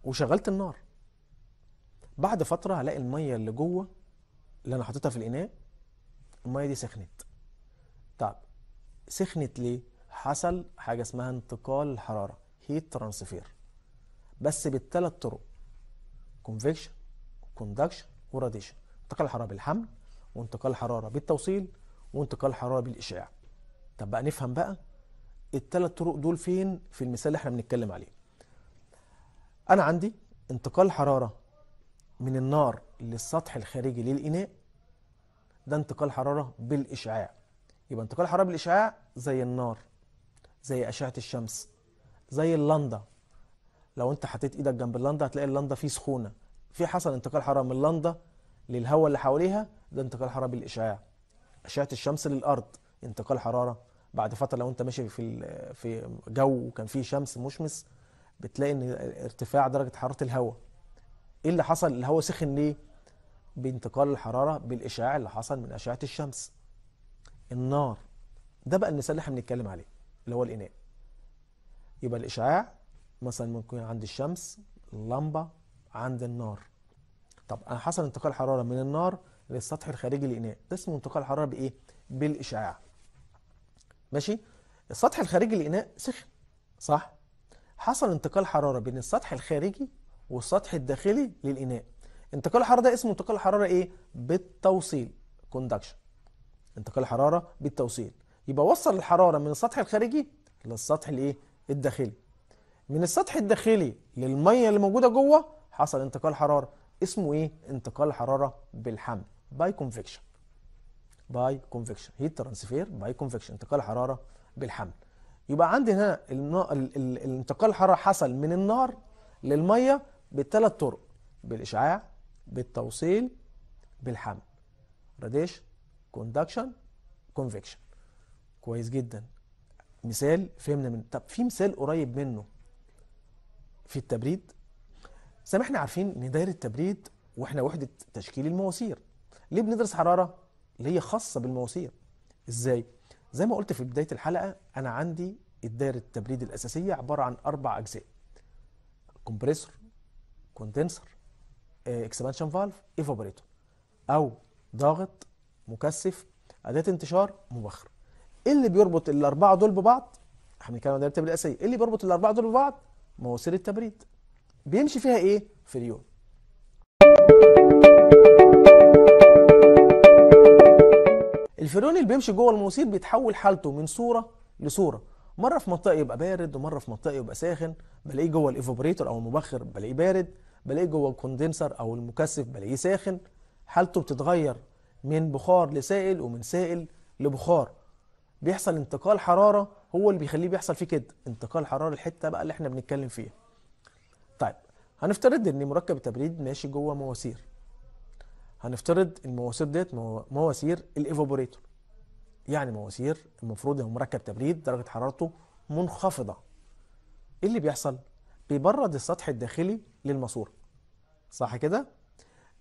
وشغلت النار بعد فتره هلاقي الميه اللي جوه اللي انا حاططها في الاناء الميه دي سخنت طب سخنت ليه حصل حاجه اسمها انتقال الحراره هيت ترانسفير بس بالثلاث طرق كونفكشن كوندكشن وراديشن انتقال حراره بالحمل وانتقال حراره بالتوصيل وانتقال حراره بالاشعاع طب بقى نفهم بقى الثلاث طرق دول فين في المثال اللي احنا بنتكلم عليه انا عندي انتقال حراره من النار للسطح الخارجي للاناء ده انتقال حراره بالاشعاع يبقى انتقال حراره بالاشعاع زي النار زي اشعه الشمس زي اللندا لو انت حطيت ايدك جنب اللندا هتلاقي اللندا فيه سخونه في حصل انتقال حراره من اللندا للهواء اللي حواليها ده انتقال حراره بالاشعاع اشعه الشمس للارض انتقال حراره بعد فتره لو انت ماشي في في جو وكان فيه شمس مشمس بتلاقي ان ارتفاع درجه حراره الهواء ايه اللي حصل الهواء سخن ليه بانتقال الحراره بالاشعاع اللي حصل من اشعه الشمس النار ده بقى المثال اللي احنا بنتكلم عليه اللي هو الاناء يبقى الاشعاع مثلا ممكن عند الشمس اللمبه عند النار طب انا حصل انتقال حراره من النار للسطح الخارجي للاناء ده اسمه انتقال حراره بايه بالاشعاع ماشي السطح الخارجي للاناء سخن صح حصل انتقال حراره بين السطح الخارجي والسطح الداخلي للاناء انتقال الحراره ده اسمه انتقال الحراره ايه بالتوصيل كوندكشن انتقال الحراره بالتوصيل يبقى وصل الحراره من السطح الخارجي للسطح الايه الداخلي من السطح الداخلي للميه اللي موجوده جوه حصل انتقال حراره اسمه ايه انتقال حراره بالحمل باي كونفكشن باي كونفكشن هيت ترانسفير باي كونفكشن انتقال حراره بالحمل يبقى عندي هنا النا... ال... ال... الانتقال الحراره حصل من النار للميه بالثلاث طرق بالاشعاع بالتوصيل بالحمل راديشن كوندكشن كونفكشن كويس جدا مثال فهمنا من طب في مثال قريب منه في التبريد زي ما احنا عارفين ان دايره التبريد واحنا وحده تشكيل المواسير ليه بندرس حراره اللي هي خاصه بالمواسير ازاي زي ما قلت في بدايه الحلقه انا عندي الدايره التبريد الاساسيه عباره عن اربع اجزاء كومبريسور كوندنسر آه، اكسبانشن فالف ايفابوريتور او ضاغط مكثف اداه انتشار مبخر ايه اللي بيربط الاربعه دول ببعض احنا بنتكلم عن دايره التبريد الاساسيه ايه اللي بيربط الاربعه دول ببعض مواسير التبريد بيمشي فيها ايه في اليوم الفريون اللي بيمشي جوه المواسير بيتحول حالته من صوره لصوره مره في منطقه يبقى بارد ومره في منطقه يبقى ساخن بلاقيه جوه الايفابوريتور او المبخر بلاقيه بارد بلاقيه جوه الكوندنسر او المكثف بلاقيه ساخن حالته بتتغير من بخار لسائل ومن سائل لبخار بيحصل انتقال حراره هو اللي بيخليه بيحصل فيه كده انتقال حراره الحته بقى اللي احنا بنتكلم فيها طيب هنفترض ان مركب التبريد ماشي جوه مواسير هنفترض المواسير ديت مواسير الايفابوريتور يعني مواسير المفروض ان مركب تبريد درجه حرارته منخفضه ايه اللي بيحصل بيبرد السطح الداخلي للماسوره صح كده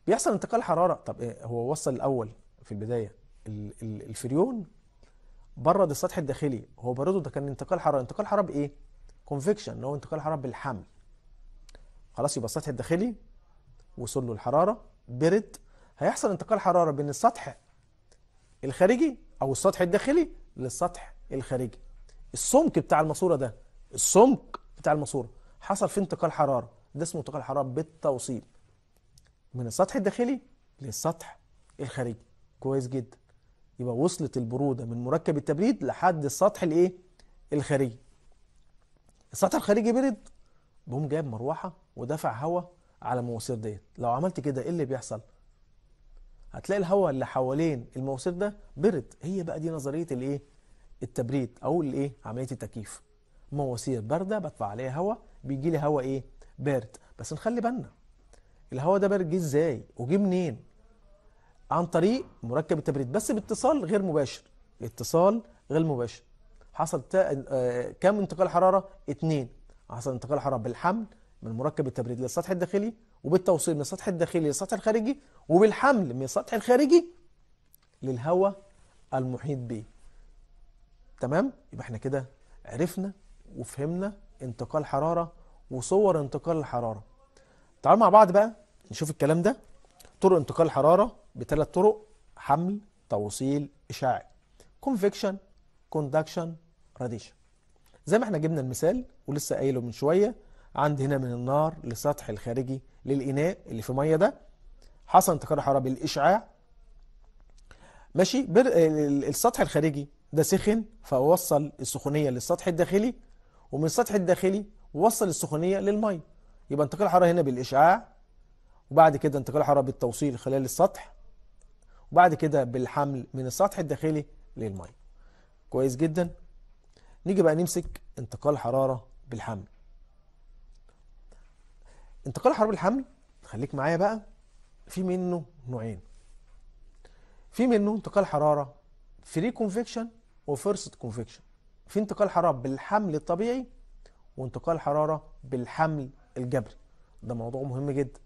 بيحصل انتقال حراره طب إيه هو وصل الاول في البدايه الفريون برد السطح الداخلي هو برده ده كان انتقال حراره انتقال حراره بايه كونفكشن اللي هو انتقال حراره بالحمل خلاص يبقى السطح الداخلي وصل له الحراره برد هيحصل انتقال حراره بين السطح الخارجي او السطح الداخلي للسطح الخارجي السمك بتاع الماسوره ده السمك بتاع الماسوره حصل فيه انتقال حراره ده اسمه انتقال حراره بالتوصيل من السطح الداخلي للسطح الخارجي كويس جدا يبقى وصلت البرودة من مركب التبريد لحد السطح الايه الخارجي السطح الخارجي برد بقوم جايب مروحة ودافع هواء على المواسير ديت لو عملت كده ايه اللي بيحصل هتلاقي الهواء اللي حوالين المواسير ده برد هي بقى دي نظرية الايه التبريد او الايه عملية التكييف مواسير باردة بدفع عليها هواء بيجي لي هواء ايه بارد بس نخلي بالنا الهواء ده بارد جه ازاي وجه منين عن طريق مركب التبريد بس باتصال غير مباشر اتصال غير مباشر حصل تا... آه... كم انتقال حراره؟ اثنين حصل انتقال حراره بالحمل من مركب التبريد للسطح الداخلي وبالتوصيل من السطح الداخلي للسطح الخارجي وبالحمل من السطح الخارجي للهواء المحيط به تمام يبقى احنا كده عرفنا وفهمنا انتقال حراره وصور انتقال الحراره تعالوا مع بعض بقى نشوف الكلام ده طرق انتقال الحراره بثلاث طرق حمل توصيل اشعاعي كونفكشن كوندكشن راديشن زي ما احنا جبنا المثال ولسه قايله من شويه عند هنا من النار للسطح الخارجي للاناء اللي في ميه ده حصل انتقال حراره بالاشعاع ماشي بر... السطح الخارجي ده سخن فوصل السخونيه للسطح الداخلي ومن السطح الداخلي وصل السخونيه للميه يبقى انتقال الحراره هنا بالاشعاع وبعد كده انتقال الحراره بالتوصيل خلال السطح وبعد كده بالحمل من السطح الداخلي للمية كويس جدا نيجي بقى نمسك انتقال حرارة بالحمل انتقال حرارة بالحمل خليك معايا بقى في منه نوعين في منه انتقال حرارة فري كونفكشن وفرست كونفكشن في انتقال حرارة بالحمل الطبيعي وانتقال حرارة بالحمل الجبري ده موضوع مهم جدا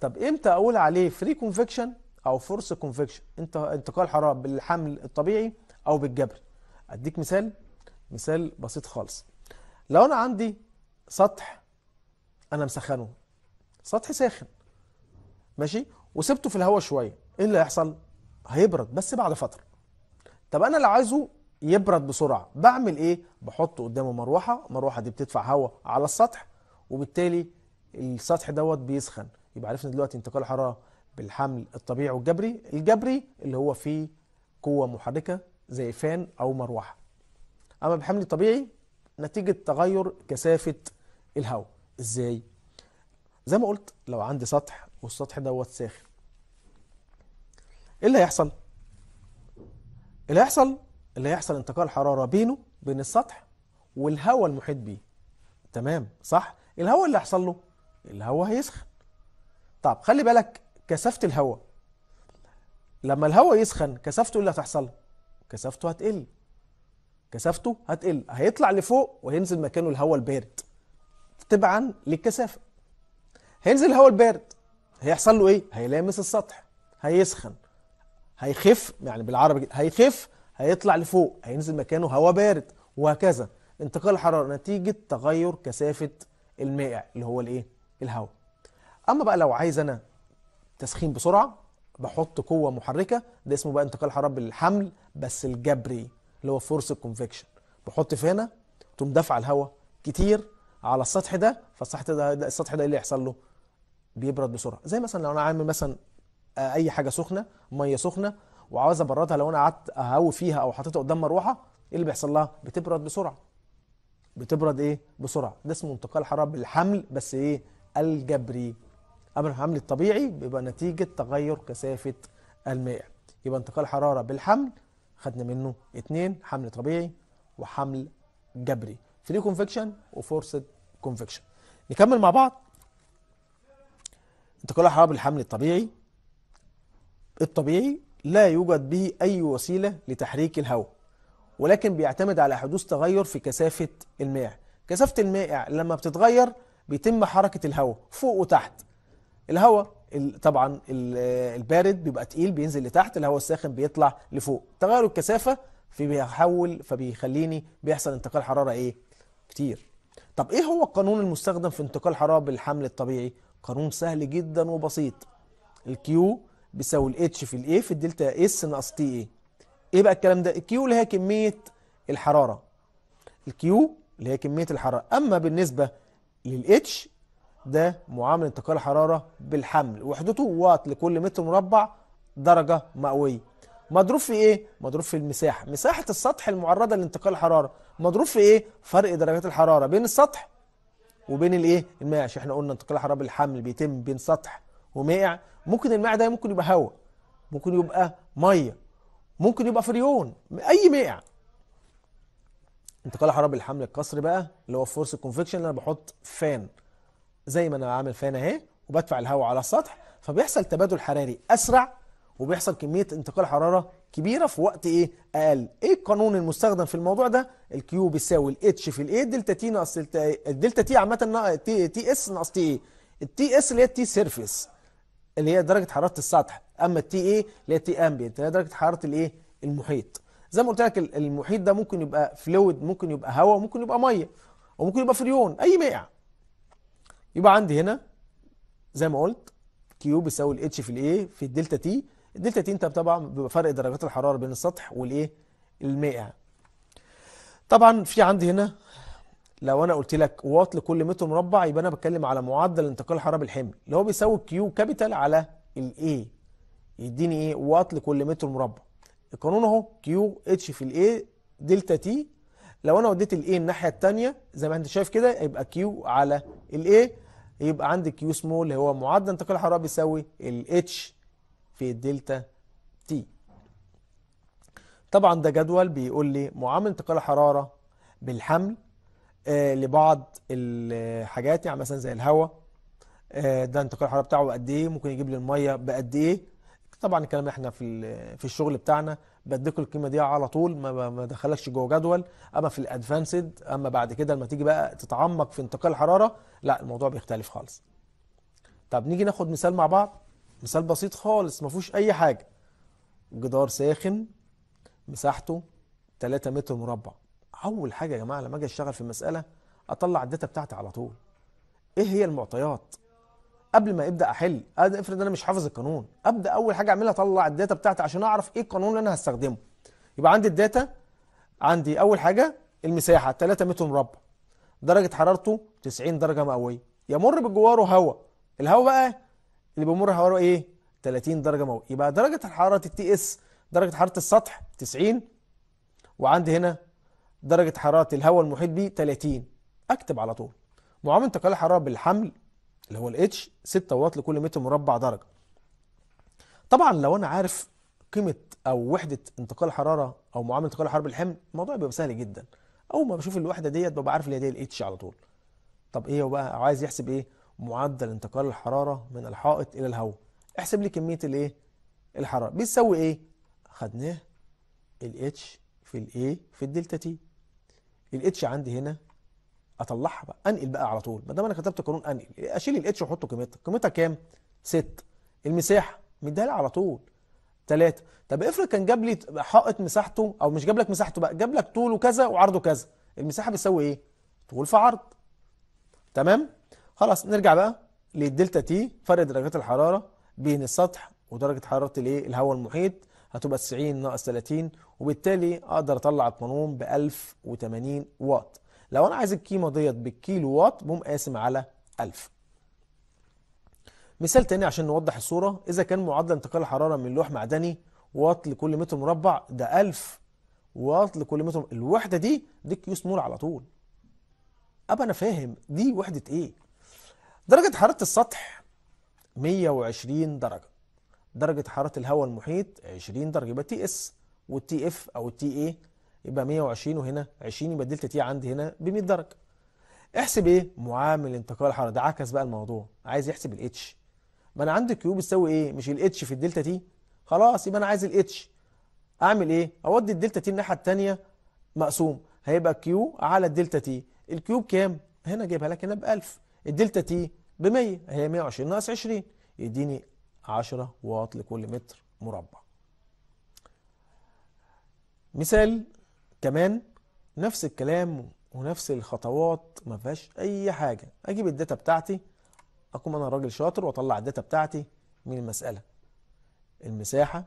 طب امتى اقول عليه فري كونفكشن او فورس كونفكشن انت انتقال حراره بالحمل الطبيعي او بالجبر اديك مثال مثال بسيط خالص لو انا عندي سطح انا مسخنه سطح ساخن ماشي وسبته في الهواء شويه ايه اللي هيحصل هيبرد بس بعد فتره طب انا لو عايزه يبرد بسرعه بعمل ايه بحطه قدامه مروحه المروحه دي بتدفع هواء على السطح وبالتالي السطح دوت بيسخن يبقى عرفنا دلوقتي انتقال حراره بالحمل الطبيعي والجبري الجبري اللي هو فيه قوة محركة زي فان أو مروحة أما بالحمل الطبيعي نتيجة تغير كثافة الهواء إزاي؟ زي ما قلت لو عندي سطح والسطح دوت ساخن إيه اللي هيحصل؟ اللي هيحصل اللي هيحصل انتقال حرارة بينه بين السطح والهواء المحيط بيه تمام صح؟ الهواء اللي هيحصل له الهواء هيسخن طب خلي بالك كثافه الهواء لما الهواء يسخن كثافته اللي هتحصل كثافته هتقل كثافته هتقل هيطلع لفوق وهينزل مكانه الهواء البارد تبعا للكثافه هينزل الهواء البارد هيحصل له ايه هيلامس السطح هيسخن هيخف يعني بالعربي هيخف هيطلع لفوق هينزل مكانه هواء بارد وهكذا انتقال الحراره نتيجه تغير كثافه المائع اللي هو الايه الهواء اما بقى لو عايز انا تسخين بسرعه بحط قوه محركه ده اسمه بقى انتقال حراره بالحمل بس الجبري اللي هو فورس الكونفكشن بحط في هنا تقوم دافع الهواء كتير على السطح ده فالسطح ده السطح ده ايه اللي يحصل له؟ بيبرد بسرعه زي مثلا لو انا عامل مثلا آه، اي حاجه سخنه ميه سخنه وعاوز ابردها لو انا قعدت اهوي فيها او حطيتها قدام مروحه ايه اللي بيحصل لها؟ بتبرد بسرعه بتبرد ايه؟ بسرعه ده اسمه انتقال حراره بالحمل بس ايه؟ الجبري أما الحمل الطبيعي بيبقى نتيجة تغير كثافة الماء يبقى انتقال حرارة بالحمل خدنا منه اتنين حمل طبيعي وحمل جبري فري كونفكشن وفورسد كونفكشن نكمل مع بعض انتقال الحرارة بالحمل الطبيعي الطبيعي لا يوجد به أي وسيلة لتحريك الهواء ولكن بيعتمد على حدوث تغير في كثافة الماء كثافة المائع لما بتتغير بيتم حركة الهواء فوق وتحت الهواء طبعا البارد بيبقى تقيل بينزل لتحت الهواء الساخن بيطلع لفوق تغير الكثافه بيحول فبيخليني بيحصل انتقال حراره ايه كتير طب ايه هو القانون المستخدم في انتقال الحراره بالحمل الطبيعي قانون سهل جدا وبسيط الكيو بيساوي الاتش في الاي في الدلتا اس ناقص تي ايه ايه بقى الكلام ده الكيو اللي هي كميه الحراره الكيو اللي هي كميه الحراره اما بالنسبه للاتش ده معامل انتقال حرارة بالحمل وحدته واط لكل متر مربع درجة مئوية مضروب في ايه؟ مضروب في المساحة مساحة السطح المعرضة لانتقال الحرارة مضروب في ايه؟ فرق درجات الحرارة بين السطح وبين الايه؟ الماء عشان احنا قلنا انتقال الحرارة بالحمل بيتم بين سطح ومائع ممكن المائع ده ممكن يبقى هواء ممكن يبقى مية ممكن يبقى فريون اي مائع انتقال الحراره بالحمل القصري بقى اللي هو فورس الكونفكشن اللي انا بحط فان زي ما انا عامل فان اهي وبدفع الهواء على السطح فبيحصل تبادل حراري اسرع وبيحصل كميه انتقال حراره كبيره في وقت ايه اقل ايه القانون المستخدم في الموضوع ده الكيو بيساوي الاتش في الاي دلتا تي ناقص الدلتا تي عامه تي, تي اس ناقص تي ايه التي اس اللي هي التي سيرفيس اللي هي درجه حراره السطح اما التي ايه اللي هي تي امبيانت اللي هي درجه حراره الايه المحيط زي ما قلت لك المحيط ده ممكن يبقى فلويد ممكن يبقى هواء ممكن يبقى ميه وممكن يبقى فريون اي مائع يبقى عندي هنا زي ما قلت كيو بيساوي الاتش في الايه في الدلتا تي الدلتا تي انت طبعا بيبقى فرق درجات الحراره بين السطح والايه المائع طبعا في عندي هنا لو انا قلت لك واط لكل متر مربع يبقى انا بتكلم على معدل انتقال الحراره بالحمل اللي هو بيساوي كيو كابيتال على الاي يديني ايه واط لكل متر مربع القانون اهو كيو اتش في الاي دلتا تي لو انا وديت الاي الناحيه الثانيه زي ما انت شايف كده يبقى كيو على الاي يبقى عندي كيو سمول هو معدل انتقال الحراره بيساوي الاتش في الدلتا تي طبعا ده جدول بيقول لي معامل انتقال الحراره بالحمل آه لبعض الحاجات يعني مثلا زي الهواء آه ده انتقال الحراره بتاعه قد ايه ممكن يجيب لي الميه بقد ايه طبعا الكلام احنا في في الشغل بتاعنا بديكوا القيمه دي على طول ما ما دخلكش جوه جدول اما في الادفانسد اما بعد كده لما تيجي بقى تتعمق في انتقال الحراره لا الموضوع بيختلف خالص طب نيجي ناخد مثال مع بعض مثال بسيط خالص ما فيهوش اي حاجه جدار ساخن مساحته 3 متر مربع اول حاجه يا جماعه لما اجي اشتغل في المساله اطلع الداتا بتاعتي على طول ايه هي المعطيات قبل ما ابدا احل افرض انا مش حافظ القانون ابدا اول حاجه اعملها اطلع الداتا بتاعتي عشان اعرف ايه القانون اللي انا هستخدمه يبقى عندي الداتا عندي اول حاجه المساحه 3 متر مربع درجه حرارته 90 درجه مئويه يمر بجواره هواء الهواء بقى اللي بيمر حواليه ايه 30 درجه مئويه يبقى درجه حراره التي اس درجه حراره السطح 90 وعندي هنا درجه حراره الهواء المحيط بيه 30 اكتب على طول معامل انتقال الحراره بالحمل اللي هو الاتش 6 واط لكل متر مربع درجه طبعا لو انا عارف قيمه او وحده انتقال حراره او معامل انتقال حراره بالحمل الموضوع بيبقى سهل جدا اول ما بشوف الوحده ديت ببقى عارف اللي هي دي الاتش على طول طب ايه بقى عايز يحسب ايه معدل انتقال الحراره من الحائط الى الهواء احسب لي كميه الايه الحراره بتساوي ايه خدناه الاتش في الايه في الدلتا تي الاتش عندي هنا اطلعها بقى انقل بقى على طول ما دام انا كتبت قانون انقل اشيل الاتش واحط قيمتها قيمتها كام 6 المساحه مديها لي على طول 3 طب افرض كان جاب لي حائط مساحته او مش جاب لك مساحته بقى جاب لك طوله كذا وعرضه كذا المساحه بتساوي ايه طول في عرض تمام خلاص نرجع بقى للدلتا تي فرق درجات الحراره بين السطح ودرجه حراره الايه الهواء المحيط هتبقى 90 ناقص 30 وبالتالي اقدر اطلع القانون ب 1080 واط لو انا عايز القيمه ديت بالكيلو وات بقوم قاسم على 1000 مثال تاني عشان نوضح الصوره اذا كان معدل انتقال الحراره من لوح معدني وات لكل متر مربع ده 1000 وات لكل متر مربع. الوحده دي دي كيو سمول على طول ابقى انا فاهم دي وحده ايه درجه حراره السطح 120 درجه درجه حراره الهواء المحيط 20 درجه يبقى تي اس والتي اف او التي ايه يبقى 120 وهنا 20 يبقى الدلتا تي عندي هنا ب 100 درجه احسب ايه معامل انتقال الحراره ده عكس بقى الموضوع عايز يحسب الاتش ما انا عندي كيو بتساوي ايه مش الاتش في الدلتا تي خلاص يبقى انا عايز الاتش اعمل ايه اودي الدلتا تي الناحيه الثانيه مقسوم هيبقى كيو على الدلتا تي الكيو بكام هنا جايبها لك هنا ب 1000 الدلتا تي ب 100 هي 120 ناقص 20 يديني 10 واط لكل متر مربع مثال كمان نفس الكلام ونفس الخطوات ما فيهاش اي حاجه اجيب الداتا بتاعتي اكون انا راجل شاطر واطلع الداتا بتاعتي من المساله المساحه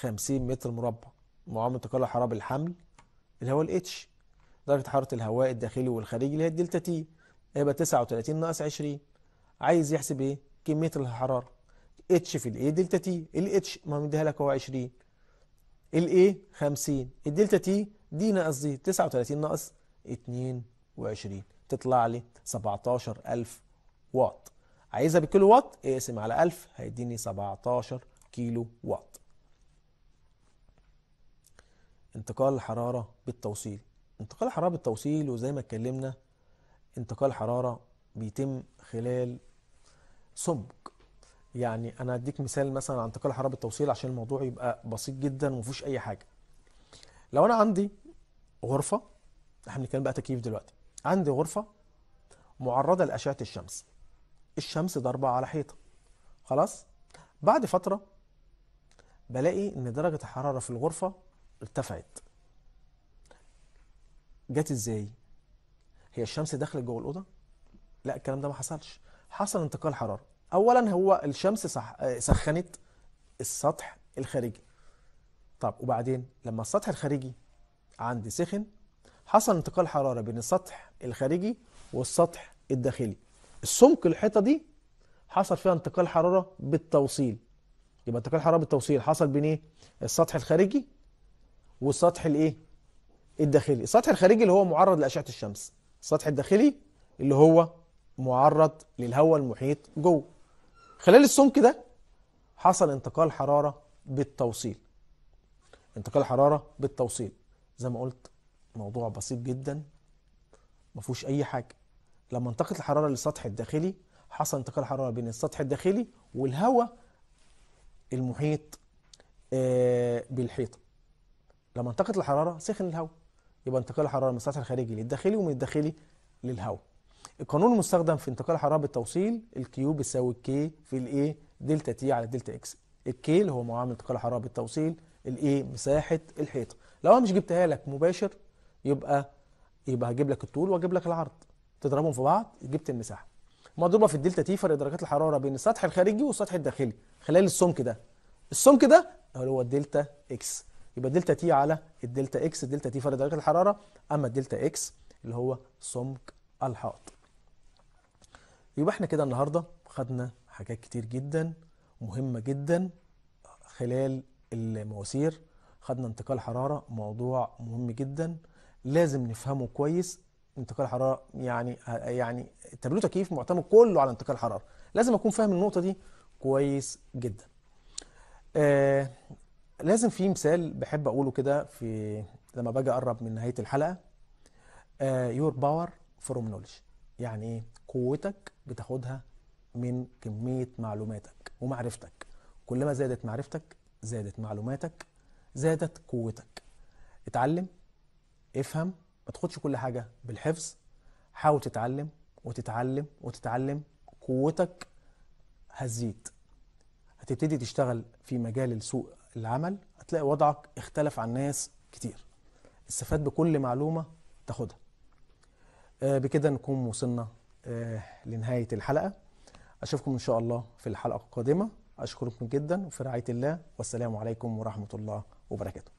50 متر مربع معامل تقلع حراب الحمل اللي هو الاتش درجه حراره الهواء الداخلي والخارجي اللي هي الدلتا تي هيبقى 39 ناقص 20 عايز يحسب ايه كميه الحراره اتش في الايه دلتا تي الاتش ما مديها لك هو 20 الايه 50 الدلتا تي دي ناقص دي 39 ناقص 22 تطلع لي 17000 واط عايزها بالكيلو واط اقسم على 1000 هيديني 17 كيلو واط انتقال الحرارة بالتوصيل انتقال الحرارة بالتوصيل وزي ما اتكلمنا انتقال الحرارة بيتم خلال سمك يعني انا اديك مثال مثلا عن انتقال الحراره بالتوصيل عشان الموضوع يبقى بسيط جدا ومفيش اي حاجه لو انا عندي غرفه احنا بنتكلم بقى تكييف دلوقتي عندي غرفه معرضه لاشعه الشمس الشمس ضاربه على حيطه خلاص بعد فتره بلاقي ان درجه الحراره في الغرفه ارتفعت جت ازاي هي الشمس دخلت جوه الاوضه لا الكلام ده ما حصلش حصل انتقال حراره اولا هو الشمس صح... سخنت السطح الخارجي طب وبعدين لما السطح الخارجي عندي سخن حصل انتقال حرارة بين السطح الخارجي والسطح الداخلي السمك الحيطة دي حصل فيها انتقال حرارة بالتوصيل يبقى انتقال حرارة بالتوصيل حصل بين ايه السطح الخارجي والسطح الايه الداخلي السطح الخارجي اللي هو معرض لأشعة الشمس السطح الداخلي اللي هو معرض للهواء المحيط جوه خلال السمك ده حصل انتقال حرارة بالتوصيل انتقال حرارة بالتوصيل زي ما قلت موضوع بسيط جدا ما فيهوش اي حاجه لما انتقلت الحراره للسطح الداخلي حصل انتقال حراره بين السطح الداخلي والهواء المحيط آه، بالحيطه لما انتقلت الحراره سخن الهواء يبقى انتقال الحراره من السطح الخارجي للداخلي ومن الداخلي للهواء القانون المستخدم في انتقال الحراره بالتوصيل الكيو بيساوي كي في الاي دلتا تي على دلتا اكس الكي اللي هو معامل انتقال الحراره بالتوصيل الاي مساحه الحيطه لو انا مش جبتها لك مباشر يبقى يبقى هجيب لك الطول واجيب لك العرض تضربهم في بعض جبت المساحه مضروبه في الدلتا تي فرق درجات الحراره بين السطح الخارجي والسطح الداخلي خلال السمك ده السمك ده هو الدلتا اكس يبقى دلتا تي على الدلتا اكس الدلتا تي فرق درجات الحراره اما الدلتا اكس اللي هو سمك الحائط يبقى احنا كده النهارده خدنا حاجات كتير جدا مهمه جدا خلال المواسير خدنا انتقال حرارة موضوع مهم جدا لازم نفهمه كويس انتقال حرارة يعني يعني تابلو تكييف معتمد كله على انتقال حرارة لازم أكون فاهم النقطة دي كويس جدا آه لازم في مثال بحب أقوله كده في لما باجي أقرب من نهاية الحلقة يور آه، باور from knowledge يعني إيه قوتك بتاخدها من كمية معلوماتك ومعرفتك كلما زادت معرفتك زادت معلوماتك زادت قوتك اتعلم افهم ما تاخدش كل حاجه بالحفظ حاول تتعلم وتتعلم وتتعلم قوتك هتزيد هتبتدي تشتغل في مجال سوق العمل هتلاقي وضعك اختلف عن ناس كتير استفاد بكل معلومه تاخدها آه، بكده نكون وصلنا آه، لنهايه الحلقه اشوفكم ان شاء الله في الحلقه القادمه اشكركم جدا وفي رعايه الله والسلام عليكم ورحمه الله o para